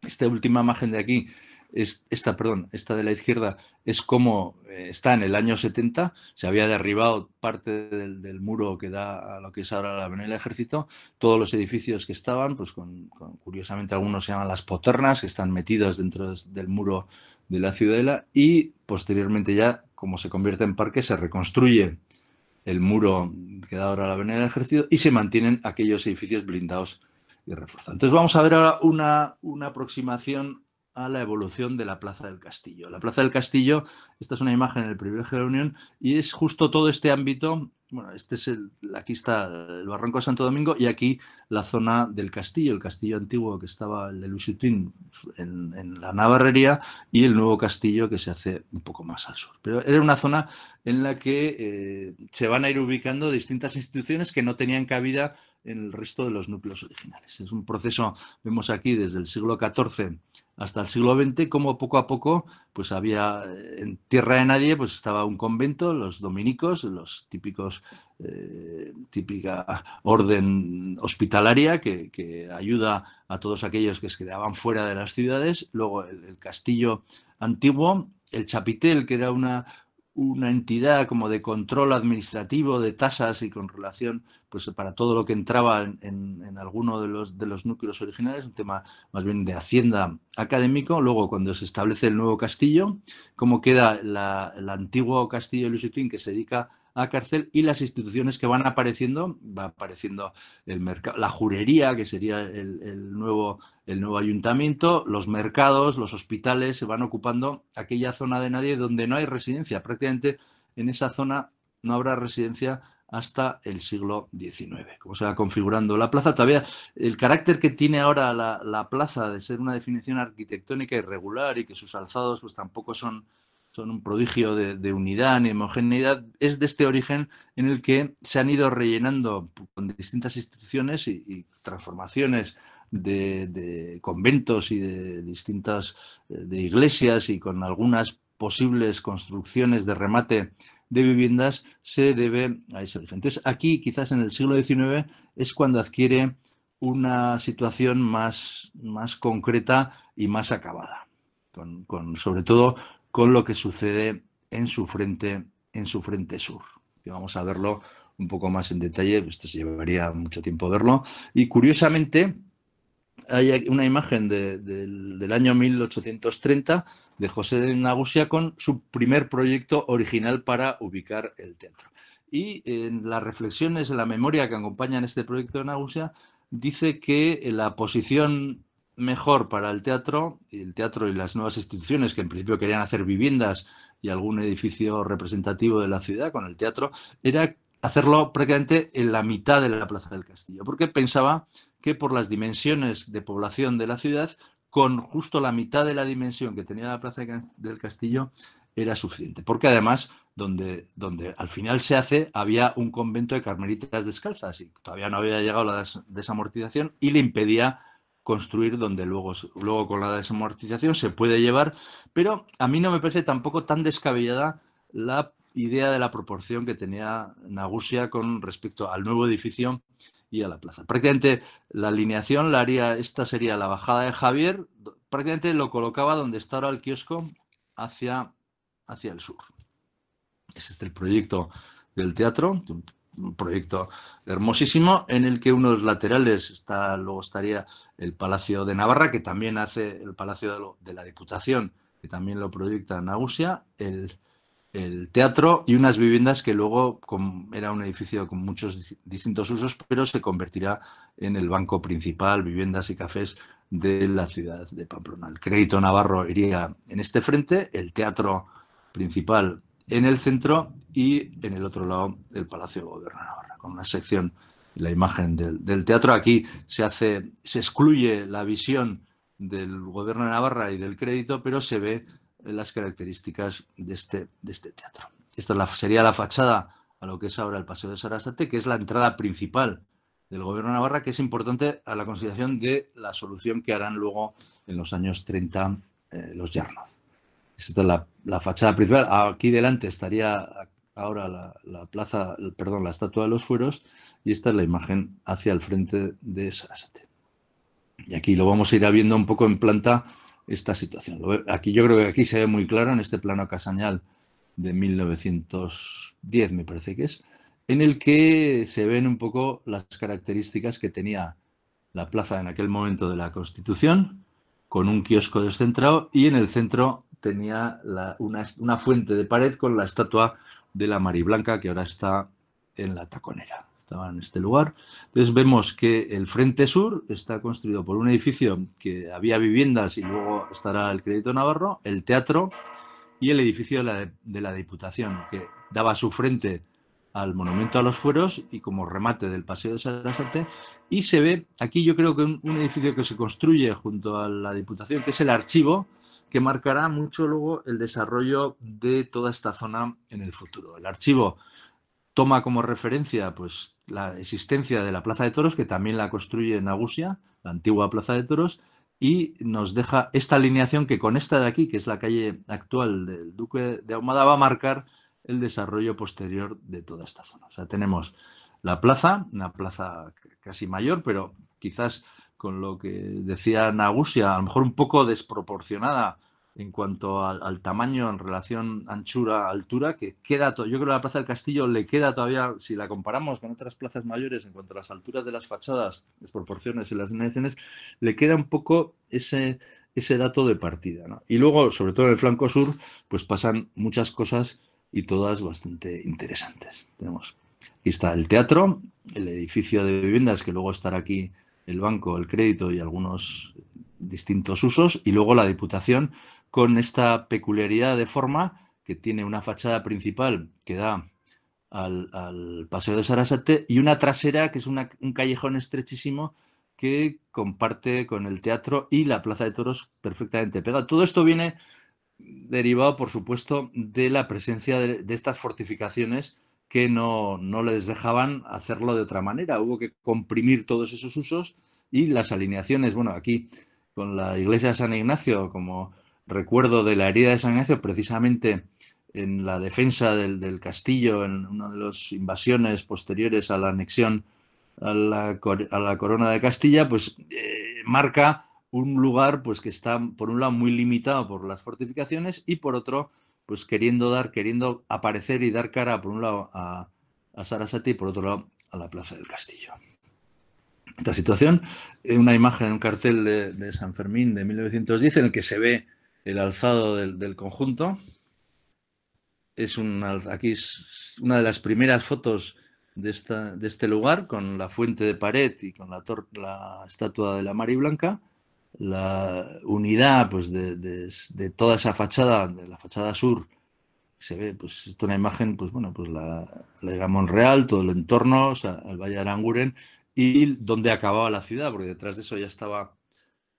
esta última imagen de aquí, es, esta, perdón, esta de la izquierda, es como eh, está en el año 70, se había derribado parte del, muro que da a lo que es ahora la Avenida del Ejército, todos los edificios que estaban, pues curiosamente algunos se llaman las poternas, que están metidos dentro del muro de la ciudadela y posteriormente ya como se convierte en parque, se reconstruye el muro que da ahora la Avenida del Ejército y se mantienen aquellos edificios blindados y reforzados. Entonces vamos a ver ahora una, una aproximación a la evolución de la Plaza del Castillo. La Plaza del Castillo, esta es una imagen del privilegio de la Unión, y es justo todo este ámbito, bueno, este es el, aquí está el Barranco de Santo Domingo y aquí la zona del castillo, el castillo antiguo que estaba el de Luchutín en, la Navarrería y el nuevo castillo que se hace un poco más al sur. Pero era una zona en la que eh, se van a ir ubicando distintas instituciones que no tenían cabida en el resto de los núcleos originales. Es un proceso, vemos aquí desde el siglo XIV hasta el siglo XX, como poco a poco, pues había eh, en tierra de nadie, pues estaba un convento, los dominicos, los típicos, eh, típica orden hospitalaria que, ayuda a todos aquellos que se quedaban fuera de las ciudades, luego el castillo antiguo, el chapitel, que era una, una entidad como de control administrativo de tasas y con relación pues para todo lo que entraba en, en, alguno de los, de los núcleos originales, un tema más bien de hacienda académico. Luego, cuando se establece el nuevo castillo, cómo queda la, el antiguo castillo de Lusitín que se dedica a cárcel y las instituciones que van apareciendo, va apareciendo el mercado, la jurería, que sería el, nuevo, el nuevo ayuntamiento, los mercados, los hospitales, se van ocupando aquella zona de nadie donde no hay residencia. Prácticamente en esa zona no habrá residencia hasta el siglo XIX, como se va configurando la plaza. Todavía el carácter que tiene ahora la, la plaza de ser una definición arquitectónica irregular y que sus alzados pues tampoco son son un prodigio de, unidad y homogeneidad, es de este origen en el que se han ido rellenando con distintas instituciones y, transformaciones de, conventos y de distintas eh, de iglesias y con algunas posibles construcciones de remate de viviendas se debe a ese origen. Entonces, aquí, quizás en el siglo XIX, es cuando adquiere una situación más, más concreta y más acabada, con sobre todo con lo que sucede en su frente, en su frente sur. vamos a verlo un poco más en detalle, pues esto se llevaría mucho tiempo verlo. Y curiosamente, hay una imagen del año 1830 de José de Nagusia con su primer proyecto original para ubicar el teatro. Y en las reflexiones, en la memoria que acompañan este proyecto de Nagusia, dice que la posición mejor para el teatro, el teatro y las nuevas instituciones que en principio querían hacer viviendas y algún edificio representativo de la ciudad con el teatro, era hacerlo prácticamente en la mitad de la Plaza del Castillo, porque pensaba que por las dimensiones de población de la ciudad, con justo la mitad de la dimensión que tenía la Plaza del Castillo, era suficiente. Porque además, donde, donde al final se hace, había un convento de carmelitas descalzas y todavía no había llegado la desamortización y le impedía construir donde luego, luego con la desamortización se puede llevar, pero a mí no me parece tampoco tan descabellada la idea de la proporción que tenía Nagusia con respecto al nuevo edificio y a la plaza. Prácticamente la alineación la haría, esta sería la bajada de Javier, prácticamente lo colocaba donde está ahora el kiosco hacia, hacia el sur. Ese es el proyecto del teatro, un proyecto hermosísimo en el que uno de los laterales está, luego estaría el Palacio de Navarra, que también hace el Palacio de, la Diputación, que también lo proyecta Nausia, el, el teatro y unas viviendas que luego era un edificio con muchos distintos usos, pero se convertirá en el banco principal, viviendas y cafés de la ciudad de Pamplona. El crédito navarro iría en este frente, el teatro principal en el centro y en el otro lado el Palacio de Gobierno de Navarra, con una sección, la imagen del, teatro. Aquí se, hace, se excluye la visión del Gobierno de Navarra y del crédito, pero se ve las características de este, este teatro. Esta la, sería la fachada a lo que es ahora el Paseo de Sarasate, que es la entrada principal del Gobierno de Navarra, que es importante a la consideración de la solución que harán luego en los años 30 eh, los Yarnoz. Esta es la, fachada principal. Aquí delante estaría ahora la, plaza, perdón, la estatua de los fueros y esta es la imagen hacia el frente de Sarasate. Y aquí lo vamos a ir viendo un poco en planta esta situación. Aquí yo creo que aquí se ve muy claro en este plano casañal de 1910, me parece que es, en el que se ven un poco las características que tenía la plaza en aquel momento de la Constitución con un kiosco descentrado y en el centro tenía una, fuente de pared con la estatua de la Mariblanca que ahora está en la taconera. Estaba en este lugar. Entonces vemos que el frente sur está construido por un edificio que había viviendas y luego estará el Crédito Navarro, el teatro y el edificio de la, de la Diputación que daba su frente al Monumento a los Fueros y como remate del Paseo de Sarasate. Y se ve aquí, yo creo que un, edificio que se construye junto a la Diputación, que es el archivo, que marcará mucho luego el desarrollo de toda esta zona en el futuro. El archivo toma como referencia pues, la existencia de la Plaza de Toros, que también la construye en Agusia, la antigua Plaza de Toros, y nos deja esta alineación que con esta de aquí, que es la calle actual del Duque de Ahumada, va a marcar el desarrollo posterior de toda esta zona. O sea, tenemos la plaza, una plaza casi mayor, pero quizás con lo que decía Nagusia, a lo mejor un poco desproporcionada en cuanto al, tamaño en relación anchura-altura, que queda, yo creo que la Plaza del Castillo le queda todavía, si la comparamos con otras plazas mayores en cuanto a las alturas de las fachadas, desproporciones en las naciones, le queda un poco ese, ese dato de partida. Y luego, sobre todo en el flanco sur, pues pasan muchas cosas y todas bastante interesantes. Tenemos, aquí está el teatro, el edificio de viviendas, que luego estará aquí el banco, el crédito y algunos distintos usos, y luego la Diputación con esta peculiaridad de forma que tiene una fachada principal que da al, Paseo de Sarasate y una trasera que es un callejón estrechísimo que comparte con el teatro y la Plaza de Toros perfectamente pegada. Todo esto viene derivado, por supuesto, de la presencia de, estas fortificaciones que no, no, les dejaban hacerlo de otra manera. Hubo que comprimir todos esos usos y las alineaciones, bueno, aquí con la iglesia de San Ignacio, como recuerdo de la herida de San Ignacio, precisamente en la defensa del, castillo, en una de las invasiones posteriores a la anexión a la, corona de Castilla, pues eh, marca un lugar pues que está por un lado muy limitado por las fortificaciones y por otro pues queriendo dar, queriendo aparecer y dar cara por un lado a, a y por otro lado a la plaza del castillo. Esta situación, es eh, una imagen, un cartel de, San Fermín de 1910 en el que se ve el alzado del, conjunto. Es una, aquí es una de las primeras fotos de, este lugar con la fuente de pared y con la, la estatua de la Mari Blanca la unidad pues, de, toda esa fachada, de la fachada sur, se ve, pues es una imagen, pues bueno, pues la, Legamón Monreal, todo el entorno, o sea, el Valle de Aranguren y donde acababa la ciudad, porque detrás de eso ya estaba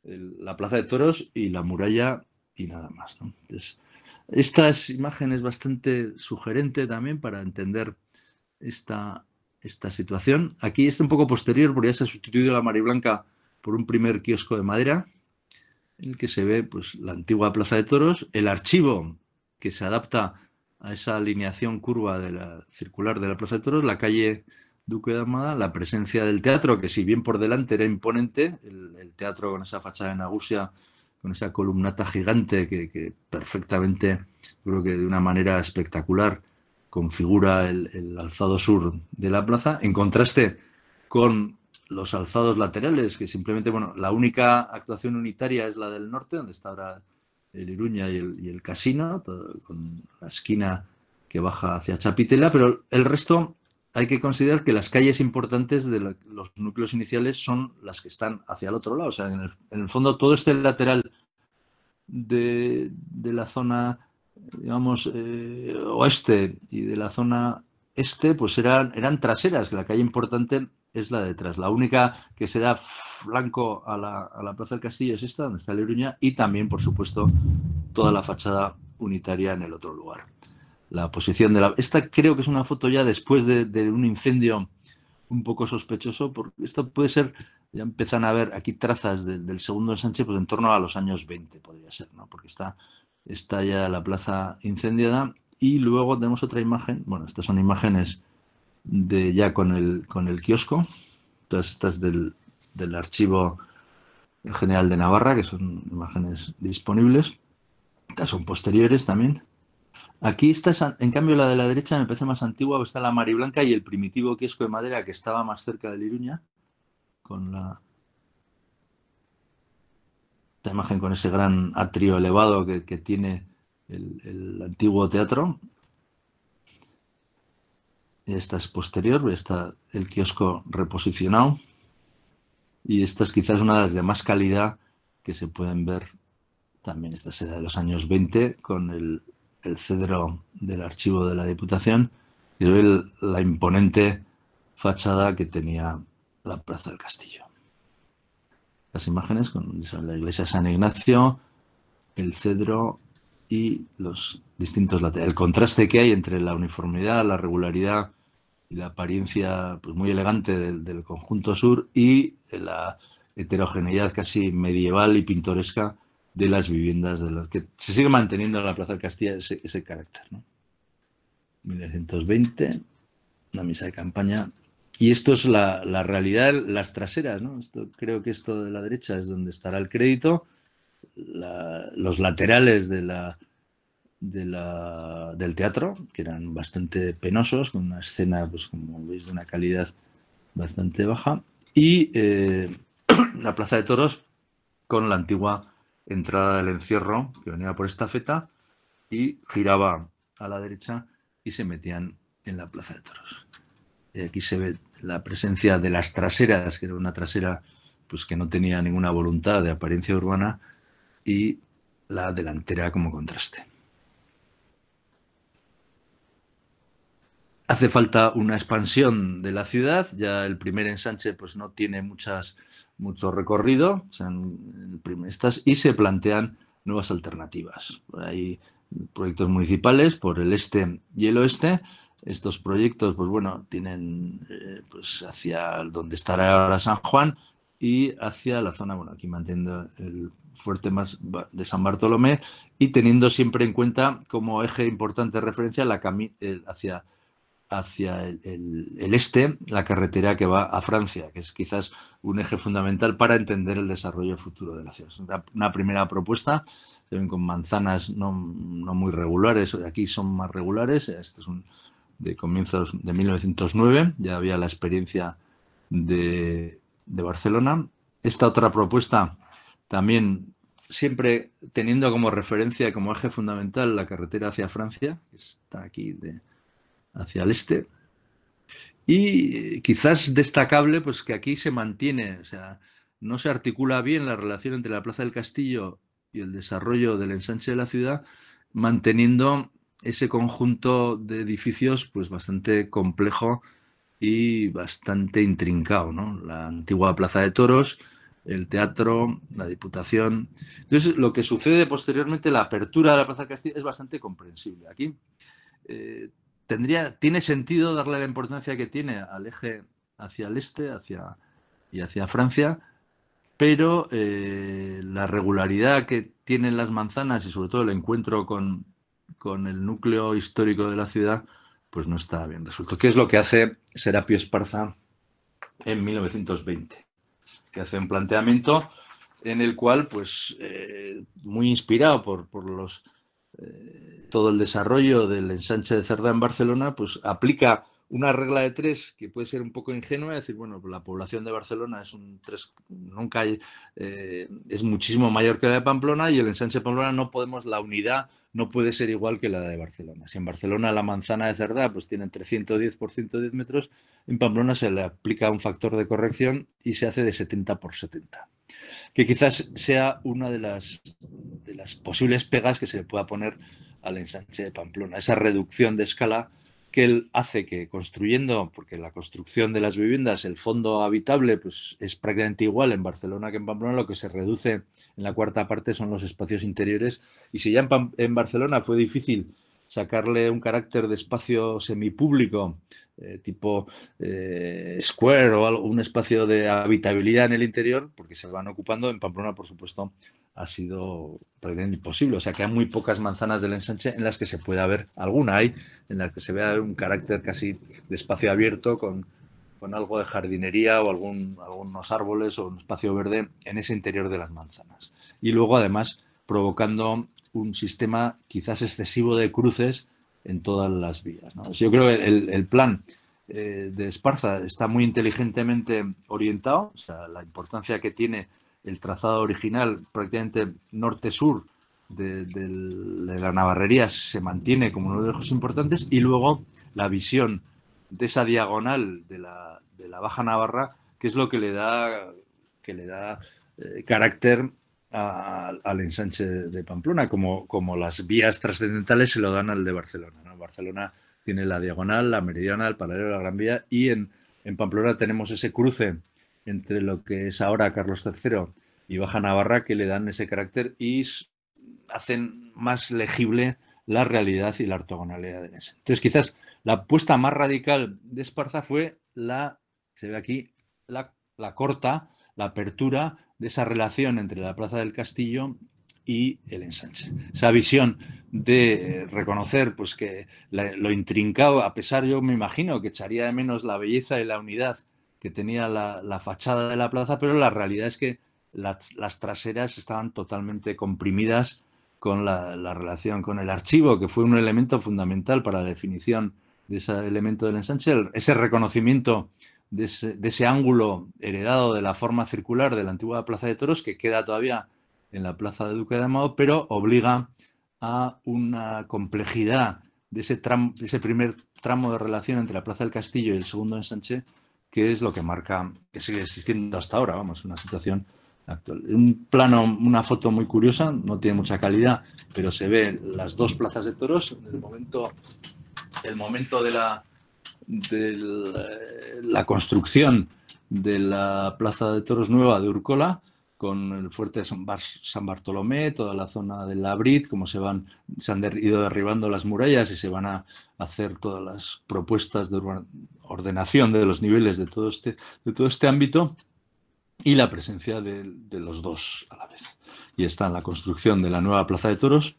la Plaza de Toros y la muralla y nada más. Entonces, esta imagen es bastante sugerente también para entender esta, esta situación. Aquí está un poco posterior, porque ya se ha sustituido la Mariblanca por un primer kiosco de madera en el que se ve pues, la antigua Plaza de Toros, el archivo que se adapta a esa alineación curva de la circular de la Plaza de Toros, la calle Duque de Amada, la presencia del teatro, que si bien por delante era imponente, el, teatro con esa fachada en agusia, con esa columnata gigante que, perfectamente, creo que de una manera espectacular, configura el, alzado sur de la plaza, en contraste con los alzados laterales, que simplemente, bueno, la única actuación unitaria es la del norte, donde está ahora el Iruña y el, Casino, con la esquina que baja hacia Chapitela, pero el resto hay que considerar que las calles importantes de los núcleos iniciales son las que están hacia el otro lado. O sea, en el, fondo todo este lateral de, de la zona, digamos, eh, oeste y de la zona este, pues eran, eran traseras, que la calle importante es la detrás La única que se da flanco a la, Plaza del Castillo es esta, donde está Iruña, y también, por supuesto, toda la fachada unitaria en el otro lugar. La posición de la... Esta creo que es una foto ya después de, un incendio un poco sospechoso, porque esto puede ser, ya empiezan a ver aquí trazas del segundo de Sánchez, pues en torno a los años 20 podría ser, ¿no? Porque está, está ya la plaza incendiada. Y luego tenemos otra imagen, bueno, estas son imágenes de ya con el, con el kiosco. Todas estas del, del Archivo General de Navarra, que son imágenes disponibles. Estas son posteriores también. Aquí está, en cambio, la de la derecha me parece más antigua, está la Mariblanca y el primitivo kiosco de madera que estaba más cerca de Liruña, con la esta imagen con ese gran atrio elevado que, tiene el, el, antiguo teatro. Esta es posterior, está el kiosco reposicionado. Y esta es quizás una de las de más calidad que se pueden ver. También esta será de los años 20 con el, cedro del archivo de la Diputación. Y la imponente fachada que tenía la Plaza del Castillo. Las imágenes con la iglesia San Ignacio, el cedro y los distintos laterales. El contraste que hay entre la uniformidad, la regularidad y la apariencia pues, muy elegante del, conjunto sur y la heterogeneidad casi medieval y pintoresca de las viviendas de los que se sigue manteniendo en la Plaza de Castilla ese, carácter. ¿no? 1920, una misa de campaña. Y esto es la, la realidad, las traseras. ¿no? creo que esto de la derecha es donde estará el crédito los laterales del teatro, que eran bastante penosos, con una escena, pues como veis, de una calidad bastante baja, y eh, la Plaza de Toros con la antigua entrada del encierro, que venía por esta feta, y giraba a la derecha y se metían en la Plaza de Toros. aquí se ve la presencia de las traseras, que era una trasera pues que no tenía ninguna voluntad de apariencia urbana, y la delantera como contraste. Hace falta una expansión de la ciudad, ya el primer ensanche pues no tiene mucho recorrido, y se plantean nuevas alternativas. Hay proyectos municipales por el este y el oeste, estos proyectos, pues bueno, tienen eh, pues hacia donde estará ahora San Juan y hacia la zona, bueno, aquí mantiendo el fuerte más de San Bartolomé y teniendo siempre en cuenta como eje importante de referencia la hacia, hacia el, este, la carretera que va a Francia, que es quizás un eje fundamental para entender el desarrollo futuro de la ciudad. Una, primera propuesta con manzanas no, muy regulares, aquí son más regulares, este es un, de comienzos de 1909, ya había la experiencia de, de Barcelona. Esta otra propuesta también siempre teniendo como referencia, como eje fundamental, la carretera hacia Francia, que está aquí de, hacia el este. Y quizás destacable, pues que aquí se mantiene, o sea, no se articula bien la relación entre la Plaza del Castillo y el desarrollo del ensanche de la ciudad, manteniendo ese conjunto de edificios pues bastante complejo y bastante intrincado, ¿no? La antigua Plaza de Toros, el teatro, la diputación. Entonces, lo que sucede posteriormente, la apertura de la Plaza Castilla es bastante comprensible. Aquí eh, tendría, tiene sentido darle la importancia que tiene al eje hacia el este hacia, y hacia Francia, pero eh, la regularidad que tienen las manzanas y sobre todo el encuentro con, con el núcleo histórico de la ciudad, pues no está bien resuelto. ¿Qué es lo que hace Serapio Esparza en 1920? que hace un planteamiento en el cual, pues, eh, muy inspirado por, por los, eh, todo el desarrollo del ensanche de cerda en Barcelona, pues aplica una regla de tres que puede ser un poco ingenua, es decir, bueno, la población de Barcelona es un tres, nunca hay, eh, es muchísimo mayor que la de Pamplona y el ensanche de Pamplona no podemos, la unidad no puede ser igual que la de Barcelona. Si en Barcelona la manzana de cerda pues tiene entre 110 por 110 metros, en Pamplona se le aplica un factor de corrección y se hace de 70 por 70 que quizás sea una de las, de las posibles pegas que se pueda poner al ensanche de Pamplona, esa reducción de escala que él hace que construyendo, porque la construcción de las viviendas, el fondo habitable, pues es prácticamente igual en Barcelona que en Pamplona, lo que se reduce en la cuarta parte son los espacios interiores. Y si ya en, Barcelona fue difícil sacarle un carácter de espacio semipúblico, eh, tipo eh, square o un espacio de habitabilidad en el interior, porque se van ocupando en Pamplona, por supuesto, ha sido prácticamente imposible. O sea, que hay muy pocas manzanas del ensanche en las que se pueda ver alguna. Hay en las que se vea un carácter casi de espacio abierto con, con algo de jardinería o algún, algunos árboles o un espacio verde en ese interior de las manzanas. Y luego, además, provocando un sistema quizás excesivo de cruces en todas las vías. Yo creo que el, plan eh, de Esparza está muy inteligentemente orientado, o sea, la importancia que tiene el trazado original prácticamente norte-sur de, la Navarrería se mantiene como uno de los importantes y luego la visión de esa diagonal de la, Baja Navarra, que es lo que le da, que le da eh, carácter al ensanche de Pamplona, como, como las vías trascendentales se lo dan al de Barcelona. Barcelona tiene la diagonal, la meridiana, el paralelo de la Gran Vía y en Pamplona tenemos ese cruce entre lo que es ahora Carlos III y Baja Navarra que le dan ese carácter y hacen más legible la realidad y la ortogonalidad de ese. Entonces, quizás la apuesta más radical de Esparza fue la, se ve aquí, la, corta, la apertura de esa relación entre la Plaza del Castillo y el ensanche. Esa visión de reconocer pues, que lo intrincado, a pesar yo me imagino que echaría de menos la belleza y la unidad que tenía la, fachada de la plaza, pero la realidad es que las, traseras estaban totalmente comprimidas con la, relación con el archivo, que fue un elemento fundamental para la definición de ese elemento del ensanche, ese reconocimiento de ese, ángulo heredado de la forma circular de la antigua Plaza de Toros, que queda todavía en la Plaza de Duque de Amado, pero obliga a una complejidad de ese, de ese primer tramo de relación entre la Plaza del Castillo y el segundo ensanche, que es lo que marca, que sigue existiendo hasta ahora, vamos, una situación actual. Un plano, una foto muy curiosa, no tiene mucha calidad, pero se ve las dos plazas de toros, en el momento, el momento de la, de la construcción de la plaza de toros nueva de Urcola, con el fuerte de San Bartolomé, toda la zona del Labrit, cómo se van, se han ido derribando las murallas y se van a hacer todas las propuestas de, urban, ordenación de los niveles de todo este, de todo este ámbito y la presencia de, los dos a la vez. Y está en la construcción de la nueva Plaza de Toros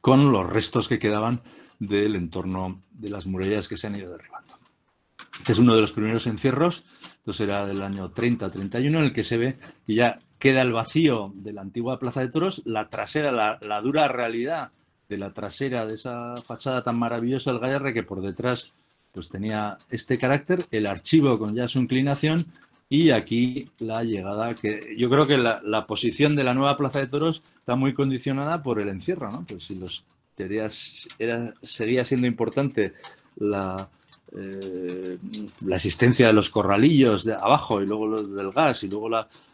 con los restos que quedaban del entorno de las murallas que se han ido derribando. Este es uno de los primeros encierros, entonces era del año 30-31, en el que se ve que ya queda el vacío de la antigua Plaza de Toros, la trasera, la, la dura realidad de la trasera de esa fachada tan maravillosa del Gallarre, que por detrás pues tenía este carácter, el archivo con ya su inclinación y aquí la llegada, que yo creo que la, posición de la nueva Plaza de Toros está muy condicionada por el encierro, ¿no? Pues si los teorías seguía siendo importante la, eh, la existencia de los corralillos de abajo y luego los del gas y luego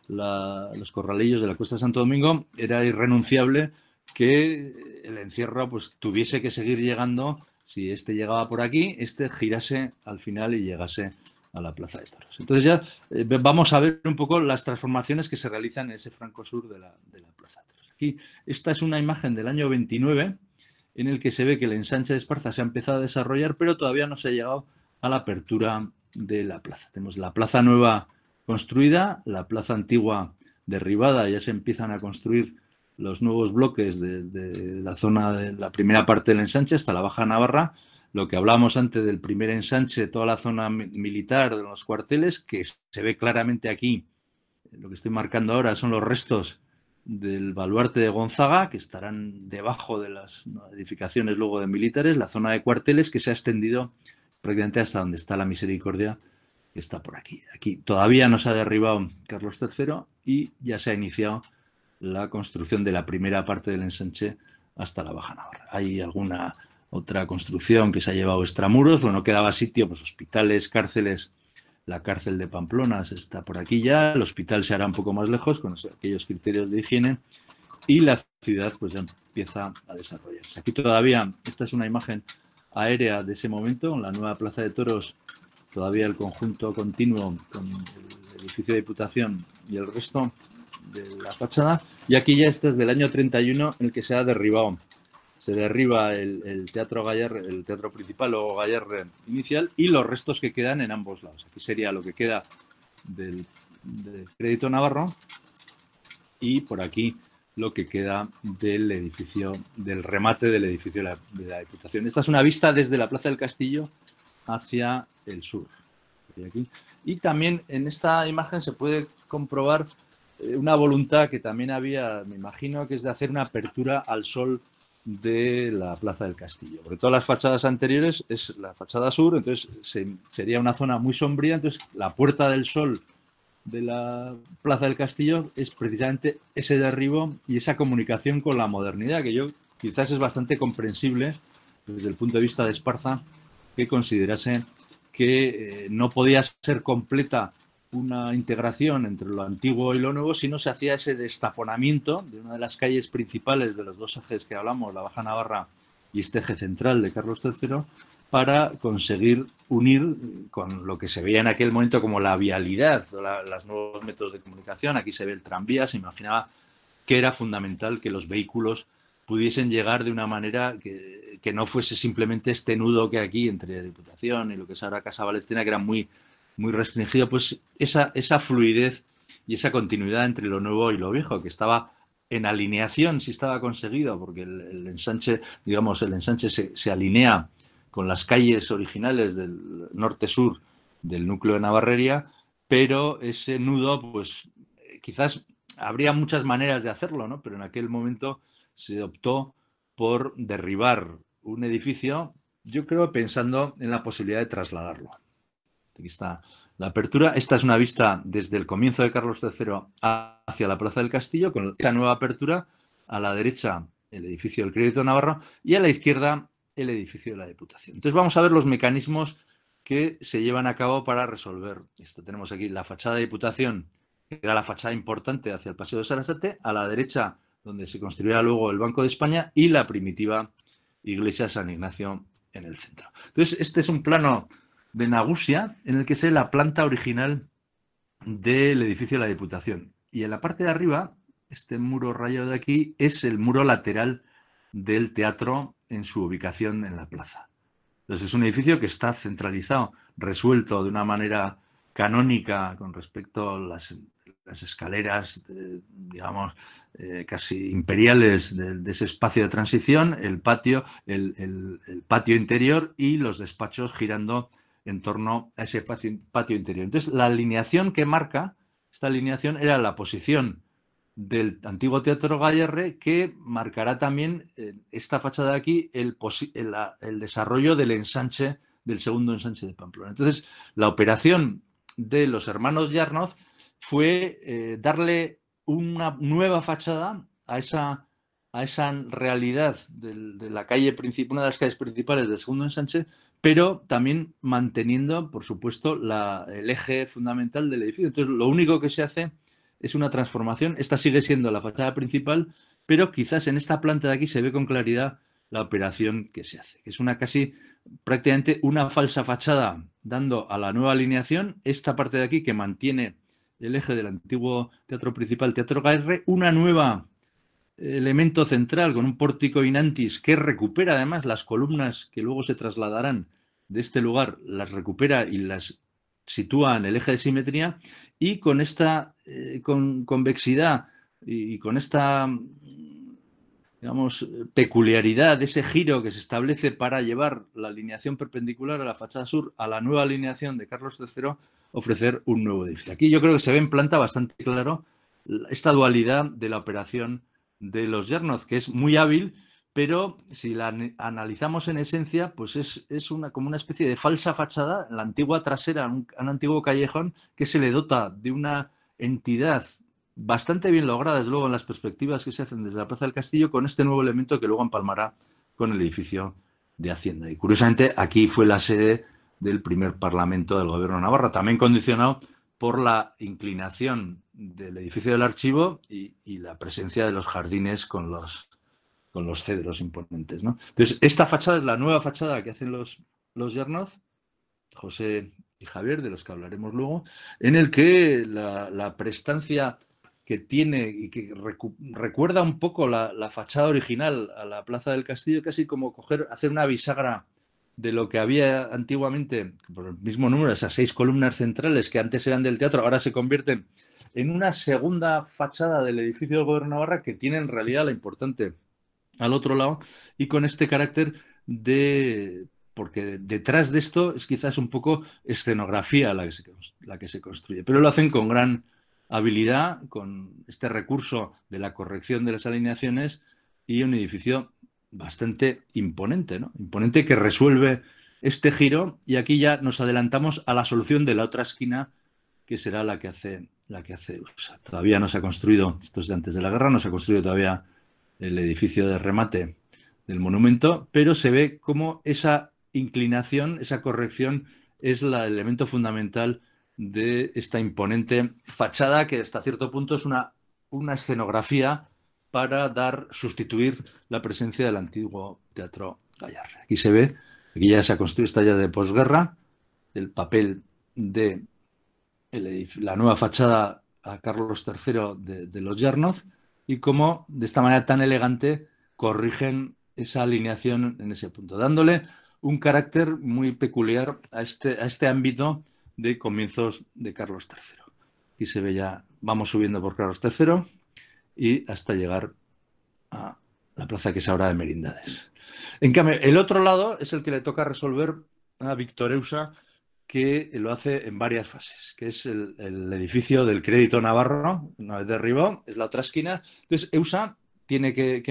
los corralillos de la Cuesta de Santo Domingo, era irrenunciable que el encierro pues, tuviese que seguir llegando si este llegaba por aquí, este girase al final y llegase a la Plaza de Toros. Entonces ya eh, vamos a ver un poco las transformaciones que se realizan en ese franco sur de la, Plaza de Toros. Aquí, esta es una imagen del año 29 en el que se ve que el ensanche de Esparza se ha empezado a desarrollar, pero todavía no se ha llegado a la apertura de la plaza. Tenemos la plaza nueva construida, la plaza antigua derribada, ya se empiezan a construir los nuevos bloques de, la zona de la primera parte del ensanche hasta la Baja Navarra, lo que hablábamos antes del primer ensanche, toda la zona militar de los cuarteles, que se ve claramente aquí, lo que estoy marcando ahora son los restos del baluarte de Gonzaga, que estarán debajo de las edificaciones luego de militares, la zona de cuarteles que se ha extendido prácticamente hasta donde está la misericordia, que está por aquí. Aquí todavía no se ha derribado Carlos III y ya se ha iniciado la construcción de la primera parte del ensanche hasta la Baja Navarra. Hay alguna otra construcción que se ha llevado extramuros, bueno, quedaba sitio, pues hospitales, cárceles, la cárcel de Pamplonas está por aquí ya, el hospital se hará un poco más lejos con aquellos criterios de higiene y la ciudad pues ya empieza a desarrollarse. Aquí todavía, esta es una imagen aérea de ese momento, la nueva Plaza de Toros, todavía el conjunto continuo con el edificio de Diputación y el resto, de la fachada. Y aquí ya este es del año 31 en el que se ha derribado. Se derriba el, teatro Galler, el teatro principal o Gallar inicial y los restos que quedan en ambos lados. Aquí sería lo que queda del, crédito navarro y por aquí lo que queda del edificio, del remate del edificio de la, de la, Diputación. Esta es una vista desde la Plaza del Castillo hacia el sur. Y también en esta imagen se puede comprobar eh, una voluntad que también había, me imagino, que es de hacer una apertura al sol de la Plaza del Castillo. sobre todas las fachadas anteriores es la fachada sur, entonces sería una zona muy sombría, entonces la Puerta del Sol de la Plaza del Castillo es precisamente ese derribo y esa comunicación con la modernidad, que yo quizás es bastante comprensible desde el punto de vista de Esparza, que considerase que eh, no podía ser completa una integración entre lo antiguo y lo nuevo, sino se hacía ese destaponamiento de una de las calles principales de los dos ejes que hablamos, la Baja Navarra y este eje central de Carlos III, para conseguir unir eh, con lo que se veía en aquel momento como la vialidad, los nuevos métodos de comunicación. Aquí se ve el tranvía, se imaginaba que era fundamental que los vehículos pudiesen llegar de una manera que, que no fuese simplemente este nudo que aquí entre Diputación y lo que es ahora Casa Valenciana, que era muy muy restringido, pues esa, esa fluidez y esa continuidad entre lo nuevo y lo viejo, que estaba en alineación, si estaba conseguido, porque el, ensanche, digamos, el ensanche se, se, alinea con las calles originales del norte-sur del núcleo de Navarrería, pero ese nudo, pues eh, quizás habría muchas maneras de hacerlo, ¿no? Pero en aquel momento se optó por derribar un edificio, yo creo pensando en la posibilidad de trasladarlo. Aquí está la apertura. Esta es una vista desde el comienzo de Carlos III hacia la Plaza del Castillo, con esta nueva apertura. A la derecha, el edificio del Crédito Navarro y a la izquierda, el edificio de la Diputación. Entonces, vamos a ver los mecanismos que se llevan a cabo para resolver esto. Tenemos aquí la fachada de Diputación, que era la fachada importante hacia el Paseo de Sarasate, a la derecha, donde se construirá luego el Banco de España, y la primitiva Iglesia de San Ignacio en el centro. Entonces, este es un plano de en el que se la planta original del edificio de la Diputación. Y en la parte de arriba, este muro rayado de aquí, es el muro lateral del teatro en su ubicación en la plaza. Entonces es un edificio que está centralizado, resuelto de una manera canónica con respecto a las, escaleras, digamos, eh, casi imperiales de, ese espacio de transición, el patio, el patio interior y los despachos girando en torno a ese patio, interior. Entonces, la alineación que marca esta alineación era la posición del antiguo Teatro Gallerre que marcará también eh, esta fachada de aquí el, desarrollo del ensanche, del segundo ensanche de Pamplona. Entonces, la operación de los hermanos Yarnoz fue eh, darle una nueva fachada a esa, a esa realidad de, de la calle principal, una de las calles principales del segundo ensanche, pero también manteniendo, por supuesto, el eje fundamental del edificio. Entonces, lo único que se hace es una transformación. Esta sigue siendo la fachada principal, pero quizás en esta planta de aquí se ve con claridad la operación que se hace. Es una casi prácticamente una falsa fachada dando a la nueva alineación, esta parte de aquí que mantiene el eje del antiguo teatro principal, Teatro KR, una nueva elemento central con un pórtico inantis que recupera además las columnas que luego se trasladarán de este lugar, las recupera y las sitúa en el eje de simetría y con esta eh, con convexidad y, con esta digamos, peculiaridad de ese giro que se establece para llevar la alineación perpendicular a la fachada sur a la nueva alineación de Carlos III, ofrecer un nuevo edificio. Aquí yo creo que se ve en planta bastante claro esta dualidad de la operación de los yernos, que es muy hábil, pero si la analizamos en esencia, pues es, una, como una especie de falsa fachada, la antigua trasera, un, antiguo callejón que se le dota de una entidad bastante bien lograda, desde luego, en las perspectivas que se hacen desde la Plaza del Castillo, con este nuevo elemento que luego empalmará con el edificio de Hacienda. Y curiosamente, aquí fue la sede del primer Parlamento del Gobierno de Navarra, también condicionado por la inclinación del edificio del archivo y, la presencia de los jardines con los, con los cedros imponentes. ¿no? Entonces, esta fachada es la nueva fachada que hacen los, los Yarnoz, José y Javier, de los que hablaremos luego, en el que la, prestancia que tiene y que recuerda un poco la, fachada original a la Plaza del Castillo, casi como hacer una bisagra de lo que había antiguamente, por el mismo número, esas seis columnas centrales que antes eran del teatro, ahora se convierten en una segunda fachada del edificio del Gobierno de Navarra que tiene en realidad la importante al otro lado y con este carácter de porque detrás de esto es quizás un poco escenografía la que se, la que se construye, pero lo hacen con gran habilidad, con este recurso de la corrección de las alineaciones y un edificio bastante imponente, ¿no? Imponente que resuelve este giro y aquí ya nos adelantamos a la solución de la otra esquina que será la que hace la que hace, todavía no se ha construido, esto es de antes de la guerra, no se ha construido todavía el edificio de remate del monumento, pero se ve como esa inclinación, esa corrección es el elemento fundamental de esta imponente fachada que hasta cierto punto es una, una escenografía para dar, sustituir la presencia del antiguo teatro Gallar. Aquí se ve, aquí ya se ha construido, esta ya de posguerra, el papel de la nueva fachada a Carlos III de, los Yarnoz y cómo de esta manera tan elegante corrigen esa alineación en ese punto, dándole un carácter muy peculiar a este, a este ámbito de comienzos de Carlos III. Aquí se ve ya, vamos subiendo por Carlos III y hasta llegar a la plaza que es ahora de Merindades. En cambio, el otro lado es el que le toca resolver a Victoreusa que lo hace en varias fases, que es el, edificio del Crédito Navarro, no es derribó, es la otra esquina. Entonces, EUSA tiene que,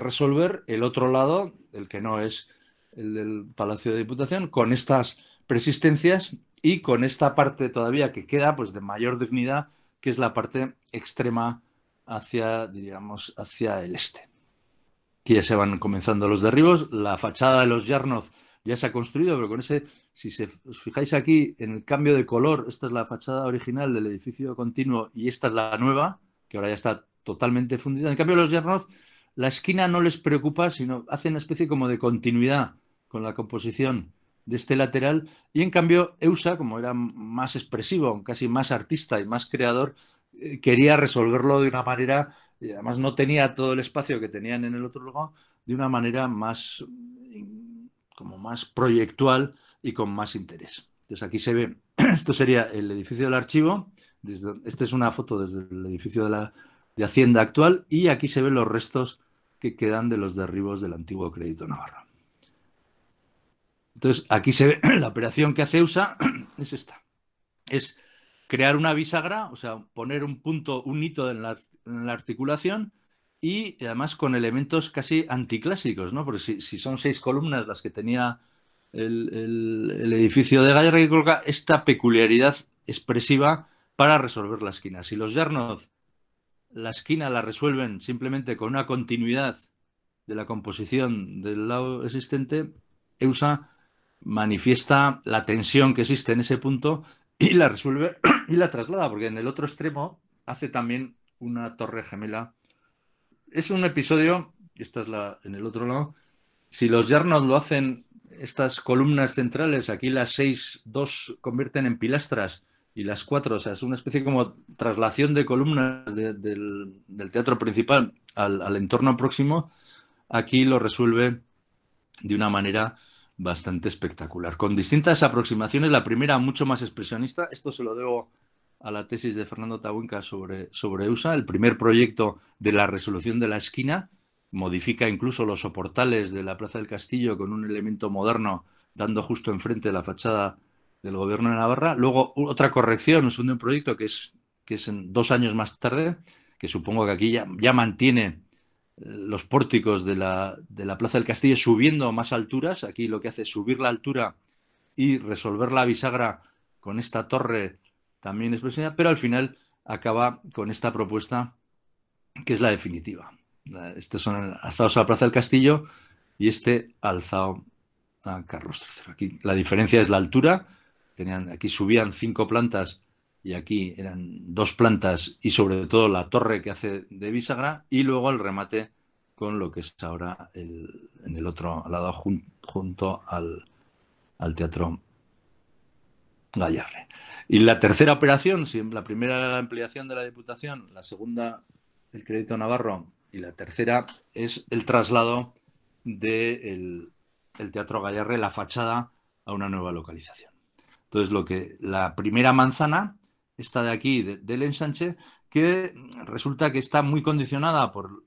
resolver el otro lado, el que no es el del Palacio de Diputación, con estas persistencias y con esta parte todavía que queda pues de mayor dignidad, que es la parte extrema hacia, diríamos, hacia el este. Aquí ya se van comenzando los derribos, la fachada de los Yarnoz ya se ha construido, pero con ese, si os fijáis aquí en el cambio de color, esta es la fachada original del edificio continuo y esta es la nueva, que ahora ya está totalmente fundida. En cambio, los Yarnoz, la esquina no les preocupa, sino hacen una especie como de continuidad con la composición de este lateral. Y en cambio, Eusa, como era más expresivo, casi más artista y más creador, eh, quería resolverlo de una manera, y además no tenía todo el espacio que tenían en el otro lugar, de una manera más, como más proyectual y con más interés. Entonces aquí se ve, esto sería el edificio del archivo, esta es una foto desde el edificio de, la, Hacienda actual y aquí se ven los restos que quedan de los derribos del antiguo crédito navarro. Entonces aquí se ve, la operación que hace USA es esta, es crear una bisagra, o sea, poner un punto, un hito en la articulación, y además con elementos casi anticlásicos, ¿no? Porque si, son seis columnas las que tenía el, edificio de Galleria que coloca esta peculiaridad expresiva para resolver la esquina. Si los Yarnoz la esquina la resuelven simplemente con una continuidad de la composición del lado existente, EUSA manifiesta la tensión que existe en ese punto y la resuelve y la traslada, porque en el otro extremo hace también una torre gemela es un episodio, y esta es la en el otro lado, si los yernos lo hacen, estas columnas centrales, aquí las seis, dos convierten en pilastras y las cuatro, o sea, es una especie como traslación de columnas del, teatro principal al, entorno próximo, aquí lo resuelve de una manera bastante espectacular, con distintas aproximaciones, la primera mucho más expresionista, esto se lo debo a la tesis de Fernando Tabuenca sobre, sobre USA, el primer proyecto de la resolución de la esquina, modifica incluso los soportales de la Plaza del Castillo con un elemento moderno dando justo enfrente la fachada del gobierno de Navarra. Luego otra corrección, es un proyecto que es, que es en dos años más tarde, que supongo que aquí ya, ya mantiene eh, los pórticos de la, de la, Plaza del Castillo subiendo más alturas. Aquí lo que hace es subir la altura y resolver la bisagra con esta torre también es pero al final acaba con esta propuesta que es la definitiva. Estos son alzados a la Plaza del Castillo y este alzado a Carlos III. Aquí la diferencia es la altura. Tenían, aquí subían cinco plantas y aquí eran dos plantas y sobre todo la torre que hace de bisagra y luego el remate con lo que es ahora el, en el otro lado junto al, al teatro Gallarre. Y la tercera operación, la primera era la ampliación de la Diputación, la segunda el crédito navarro y la tercera es el traslado del Teatro Gallarre, la fachada, a una nueva localización. Entonces, lo que la primera manzana, está de aquí, del ensanche, que resulta que está muy condicionada por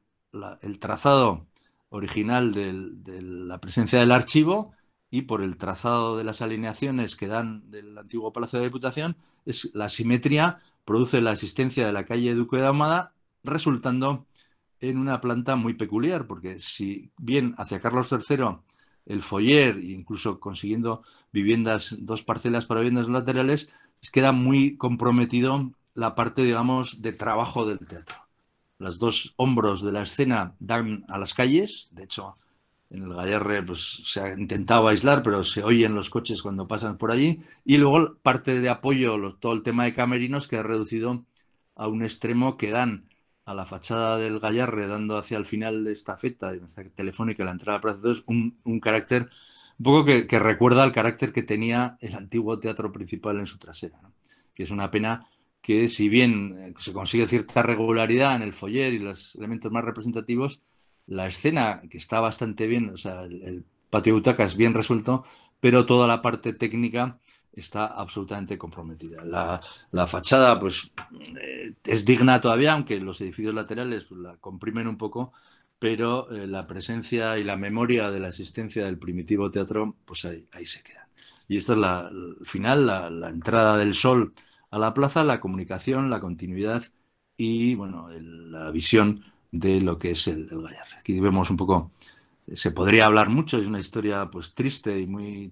el trazado original de la presencia del archivo y por el trazado de las alineaciones que dan del antiguo Palacio de Diputación, es, la simetría produce la existencia de la calle Duque de Amada, resultando en una planta muy peculiar, porque si bien hacia Carlos III el foyer, incluso consiguiendo viviendas, dos parcelas para viviendas laterales, queda muy comprometido la parte, digamos, de trabajo del teatro. Los dos hombros de la escena dan a las calles, de hecho, en el Gallarre pues, se ha intentado aislar, pero se oyen los coches cuando pasan por allí. Y luego parte de apoyo, todo el tema de camerinos que ha reducido a un extremo que dan a la fachada del Gallarre, dando hacia el final de esta feta, de esta telefónica, la entrada a Plaza un, carácter un poco que, recuerda al carácter que tenía el antiguo teatro principal en su trasera. Que es una pena que, si bien eh, se consigue cierta regularidad en el foyer y los elementos más representativos, la escena, que está bastante bien, o sea, el, patio butaca es bien resuelto, pero toda la parte técnica está absolutamente comprometida. La, fachada, pues, eh, es digna todavía, aunque los edificios laterales pues, la comprimen un poco, pero eh, la presencia y la memoria de la existencia del primitivo teatro, pues ahí, se queda. Y esta es la, final, la, entrada del sol a la plaza, la comunicación, la continuidad y, bueno, la visión de lo que es el, del Gallar. Aquí vemos un poco, se podría hablar mucho, es una historia pues triste y muy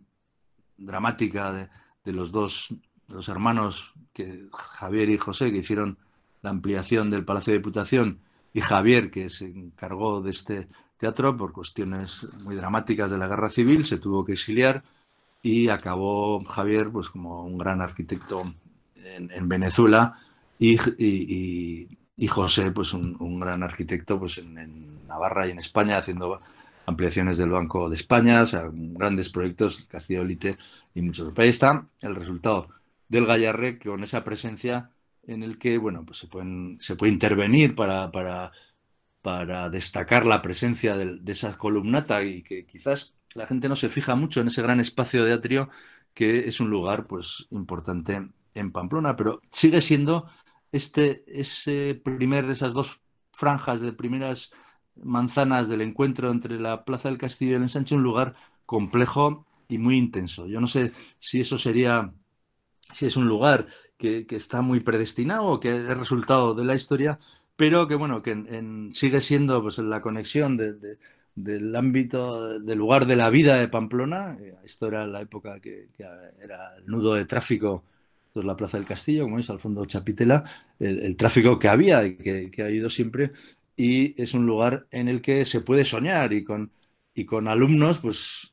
dramática de, los dos los hermanos que Javier y José que hicieron la ampliación del Palacio de Diputación y Javier que se encargó de este teatro por cuestiones muy dramáticas de la guerra civil, se tuvo que exiliar y acabó Javier pues como un gran arquitecto en, Venezuela y y José, pues un, gran arquitecto pues en, Navarra y en España, haciendo ampliaciones del Banco de España, o sea, grandes proyectos, Castillo Elite y muchos. otros. ahí está el resultado del Gallarre con esa presencia en el que, bueno, pues se, puede intervenir para, destacar la presencia de, de esa columnata y que quizás la gente no se fija mucho en ese gran espacio de atrio que es un lugar, pues, importante en Pamplona, pero sigue siendo este, ese primer, esas dos franjas de primeras manzanas del encuentro entre la Plaza del Castillo y el Ensanche un lugar complejo y muy intenso. Yo no sé si eso sería, si es un lugar que, está muy predestinado o que es resultado de la historia, pero que bueno, que sigue siendo pues, la conexión del ámbito, del lugar de la vida de Pamplona. Eh, esto era la época que era el nudo de tráfico pues, la Plaza del Castillo, como veis al fondo Chapitela, el, tráfico que había y que, ha ido siempre, y es un lugar en el que se puede soñar y con, y con alumnos, pues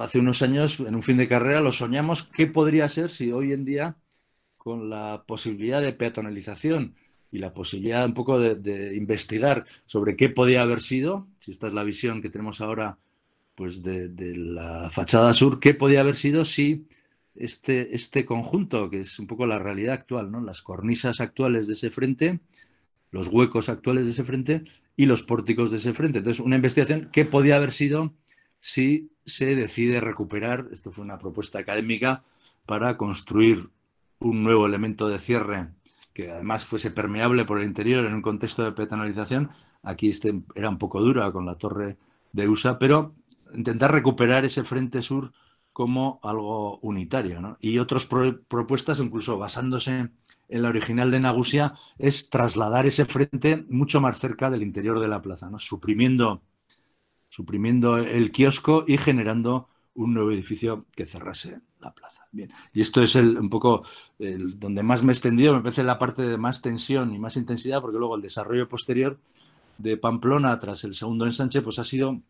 hace unos años, en un fin de carrera, lo soñamos, ¿qué podría ser si hoy en día, con la posibilidad de peatonalización y la posibilidad un poco de, investigar sobre qué podía haber sido, si esta es la visión que tenemos ahora pues de, de la fachada sur, qué podía haber sido si este, este, conjunto, que es un poco la realidad actual, ¿no? las cornisas actuales de ese frente, los huecos actuales de ese frente y los pórticos de ese frente. Entonces, una investigación que podía haber sido si se decide recuperar, esto fue una propuesta académica, para construir un nuevo elemento de cierre que además fuese permeable por el interior en un contexto de petanalización. Aquí este era un poco dura con la torre de USA, pero intentar recuperar ese frente sur como algo unitario. Y otras propuestas, incluso basándose en la original de Nagusia, es trasladar ese frente mucho más cerca del interior de la plaza, suprimiendo, suprimiendo el kiosco y generando un nuevo edificio que cerrase la plaza. Bien, y esto es el, un poco donde más me he extendido, me parece la parte de más tensión y más intensidad, porque luego el desarrollo posterior de Pamplona tras el segundo ensanche, pues ha sido,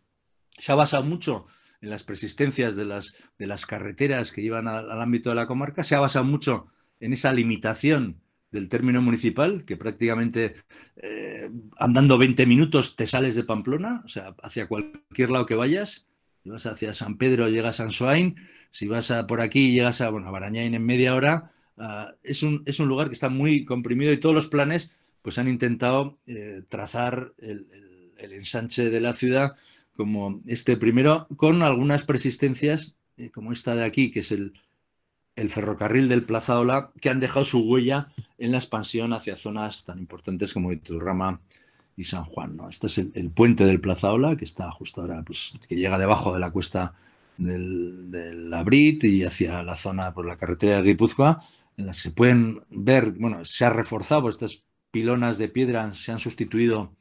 se ha basado mucho en las persistencias de las, de las carreteras que llevan al, ámbito de la comarca, se ha basado mucho en esa limitación del término municipal, que prácticamente eh, andando 20 minutos te sales de Pamplona, o sea, hacia cualquier lado que vayas, si vas hacia San Pedro, llegas a Ansoain, si vas por aquí, llegas a, bueno, en media hora. Ah, es, un, lugar que está muy comprimido y todos los planes pues han intentado eh, trazar el, el, ensanche de la ciudad como este primero, con algunas persistencias, eh, como esta de aquí, que es el, ferrocarril del Plazaola, que han dejado su huella en la expansión hacia zonas tan importantes como Iturrama y San Juan. Este es el, puente del Plazaola, que está justo ahora, pues, que llega debajo de la cuesta del, del Abrit y hacia la zona por la carretera de Guipúzcoa, en la que se pueden ver, bueno, se ha reforzado, estas pilonas de piedra se han sustituido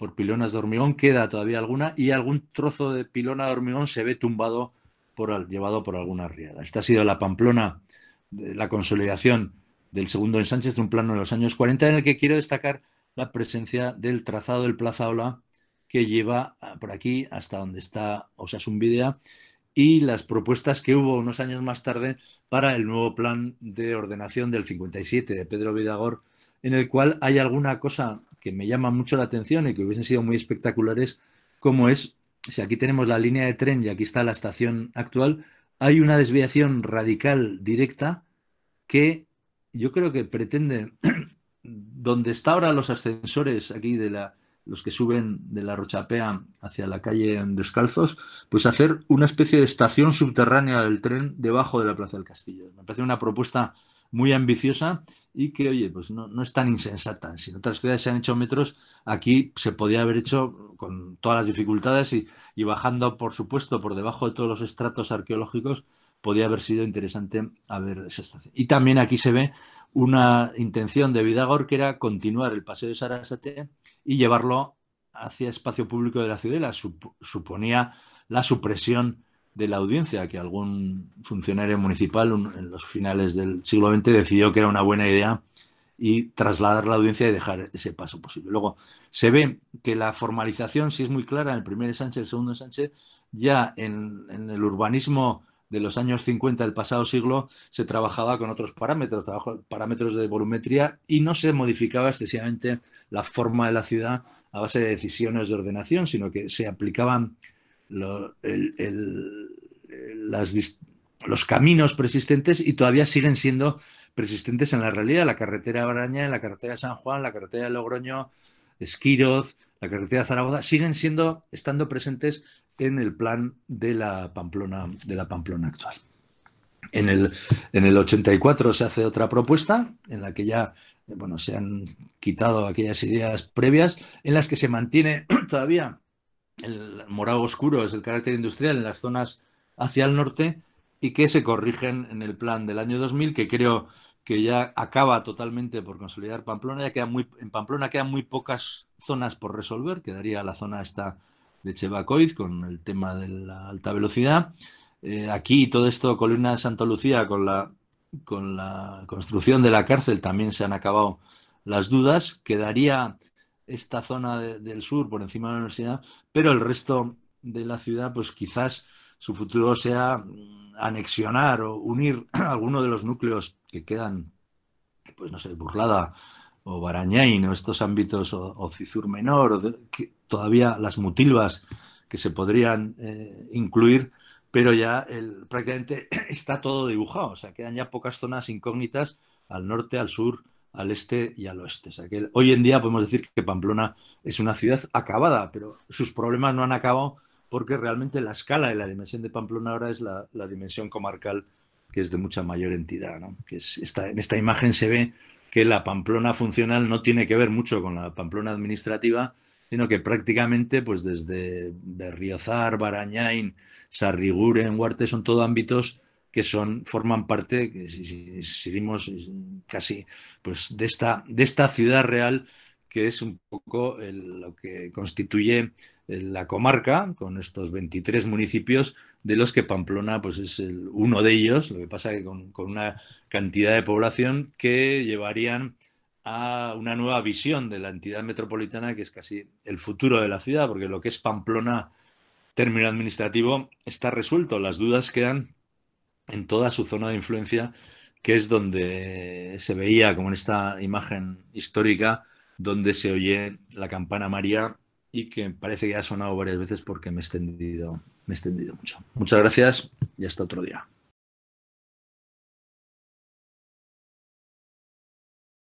por pilonas de hormigón, queda todavía alguna y algún trozo de pilona de hormigón se ve tumbado, por, llevado por alguna riada. Esta ha sido la Pamplona, la consolidación del segundo ensanche de un plano de los años 40 en el que quiero destacar la presencia del trazado del Plaza Ola que lleva ah, por aquí hasta donde está Osasunbidea y las propuestas que hubo unos años más tarde para el nuevo plan de ordenación del 57 de Pedro Vidagor en el cual hay alguna cosa que me llama mucho la atención y que hubiesen sido muy espectaculares, como es, si aquí tenemos la línea de tren y aquí está la estación actual, hay una desviación radical directa que yo creo que pretende, donde están ahora los ascensores aquí de la, los que suben de la Rochapea hacia la calle descalzos, pues hacer una especie de estación subterránea del tren debajo de la Plaza del Castillo. Me parece una propuesta muy ambiciosa y que, oye, pues no, es tan insensata. Si en otras ciudades se han hecho metros, aquí se podía haber hecho con todas las dificultades y, bajando, por supuesto, por debajo de todos los estratos arqueológicos, podía haber sido interesante haber esa estación. Y también aquí se ve una intención de Vidagor que era continuar el paseo de Sarasate y llevarlo hacia espacio público de la ciudad. la suponía la supresión de la audiencia, que algún funcionario municipal en los finales del siglo XX decidió que era una buena idea y trasladar la audiencia y dejar ese paso posible. Luego, se ve que la formalización, si es muy clara, en el primer Sánchez, el segundo Sánchez, ya en, en el urbanismo de los años 50 del pasado siglo se trabajaba con otros parámetros, parámetros de volumetría y no se modificaba excesivamente la forma de la ciudad a base de decisiones de ordenación, sino que se aplicaban los caminos persistentes y todavía siguen siendo persistentes en la realidad. La carretera Araña, la carretera San Juan, la carretera de Logroño, Esquiroz, la carretera Zaragoza, siguen siendo, estando presentes en el plan de la Pamplona, de la Pamplona actual. En el, en el 84 se hace otra propuesta en la que ya bueno, se han quitado aquellas ideas previas, en las que se mantiene todavía el morado oscuro es el carácter industrial en las zonas hacia el norte y que se corrigen en el plan del año 2000, que creo que ya acaba totalmente por consolidar Pamplona. Ya queda muy, en Pamplona quedan muy pocas zonas por resolver, quedaría la zona esta de Chevacoiz con el tema de la alta velocidad. Eh, aquí todo esto, Colina de Santa Lucía, con la, con la construcción de la cárcel también se han acabado las dudas. Quedaría esta zona del sur por encima de la universidad, pero el resto de la ciudad, pues quizás su futuro sea mm, anexionar o unir alguno de los núcleos que quedan, pues no sé, Burlada o Barañain o estos ámbitos o, Cizur Menor, o todavía las mutilvas que se podrían eh, incluir, pero ya el, prácticamente está todo dibujado, o sea, quedan ya pocas zonas incógnitas al norte, al sur al este y al oeste. O hoy en día podemos decir que Pamplona es una ciudad acabada, pero sus problemas no han acabado porque realmente la escala y la dimensión de Pamplona ahora es la, dimensión comarcal que es de mucha mayor entidad. Que en esta imagen se ve que la Pamplona funcional no tiene que ver mucho con la Pamplona administrativa, sino que prácticamente pues desde de Riozar, Barañain, Sarriguren, Huarte son todo ámbitos que son, forman parte, que si, seguimos eh, casi, pues de esta, de esta ciudad real que es un poco lo que constituye eh, la comarca, con estos 23 municipios, de los que Pamplona pues, es uno de ellos, lo que pasa que con, con, una cantidad de población que llevarían a una nueva visión de la entidad metropolitana, que es casi el futuro de la ciudad, porque lo que es Pamplona, término administrativo, está resuelto. Las dudas quedan en toda su zona de influencia, que es donde se veía, como en esta imagen histórica, donde se oye la campana María y que parece que ha sonado varias veces porque me he extendido, me extendido mucho. Muchas gracias y hasta otro día.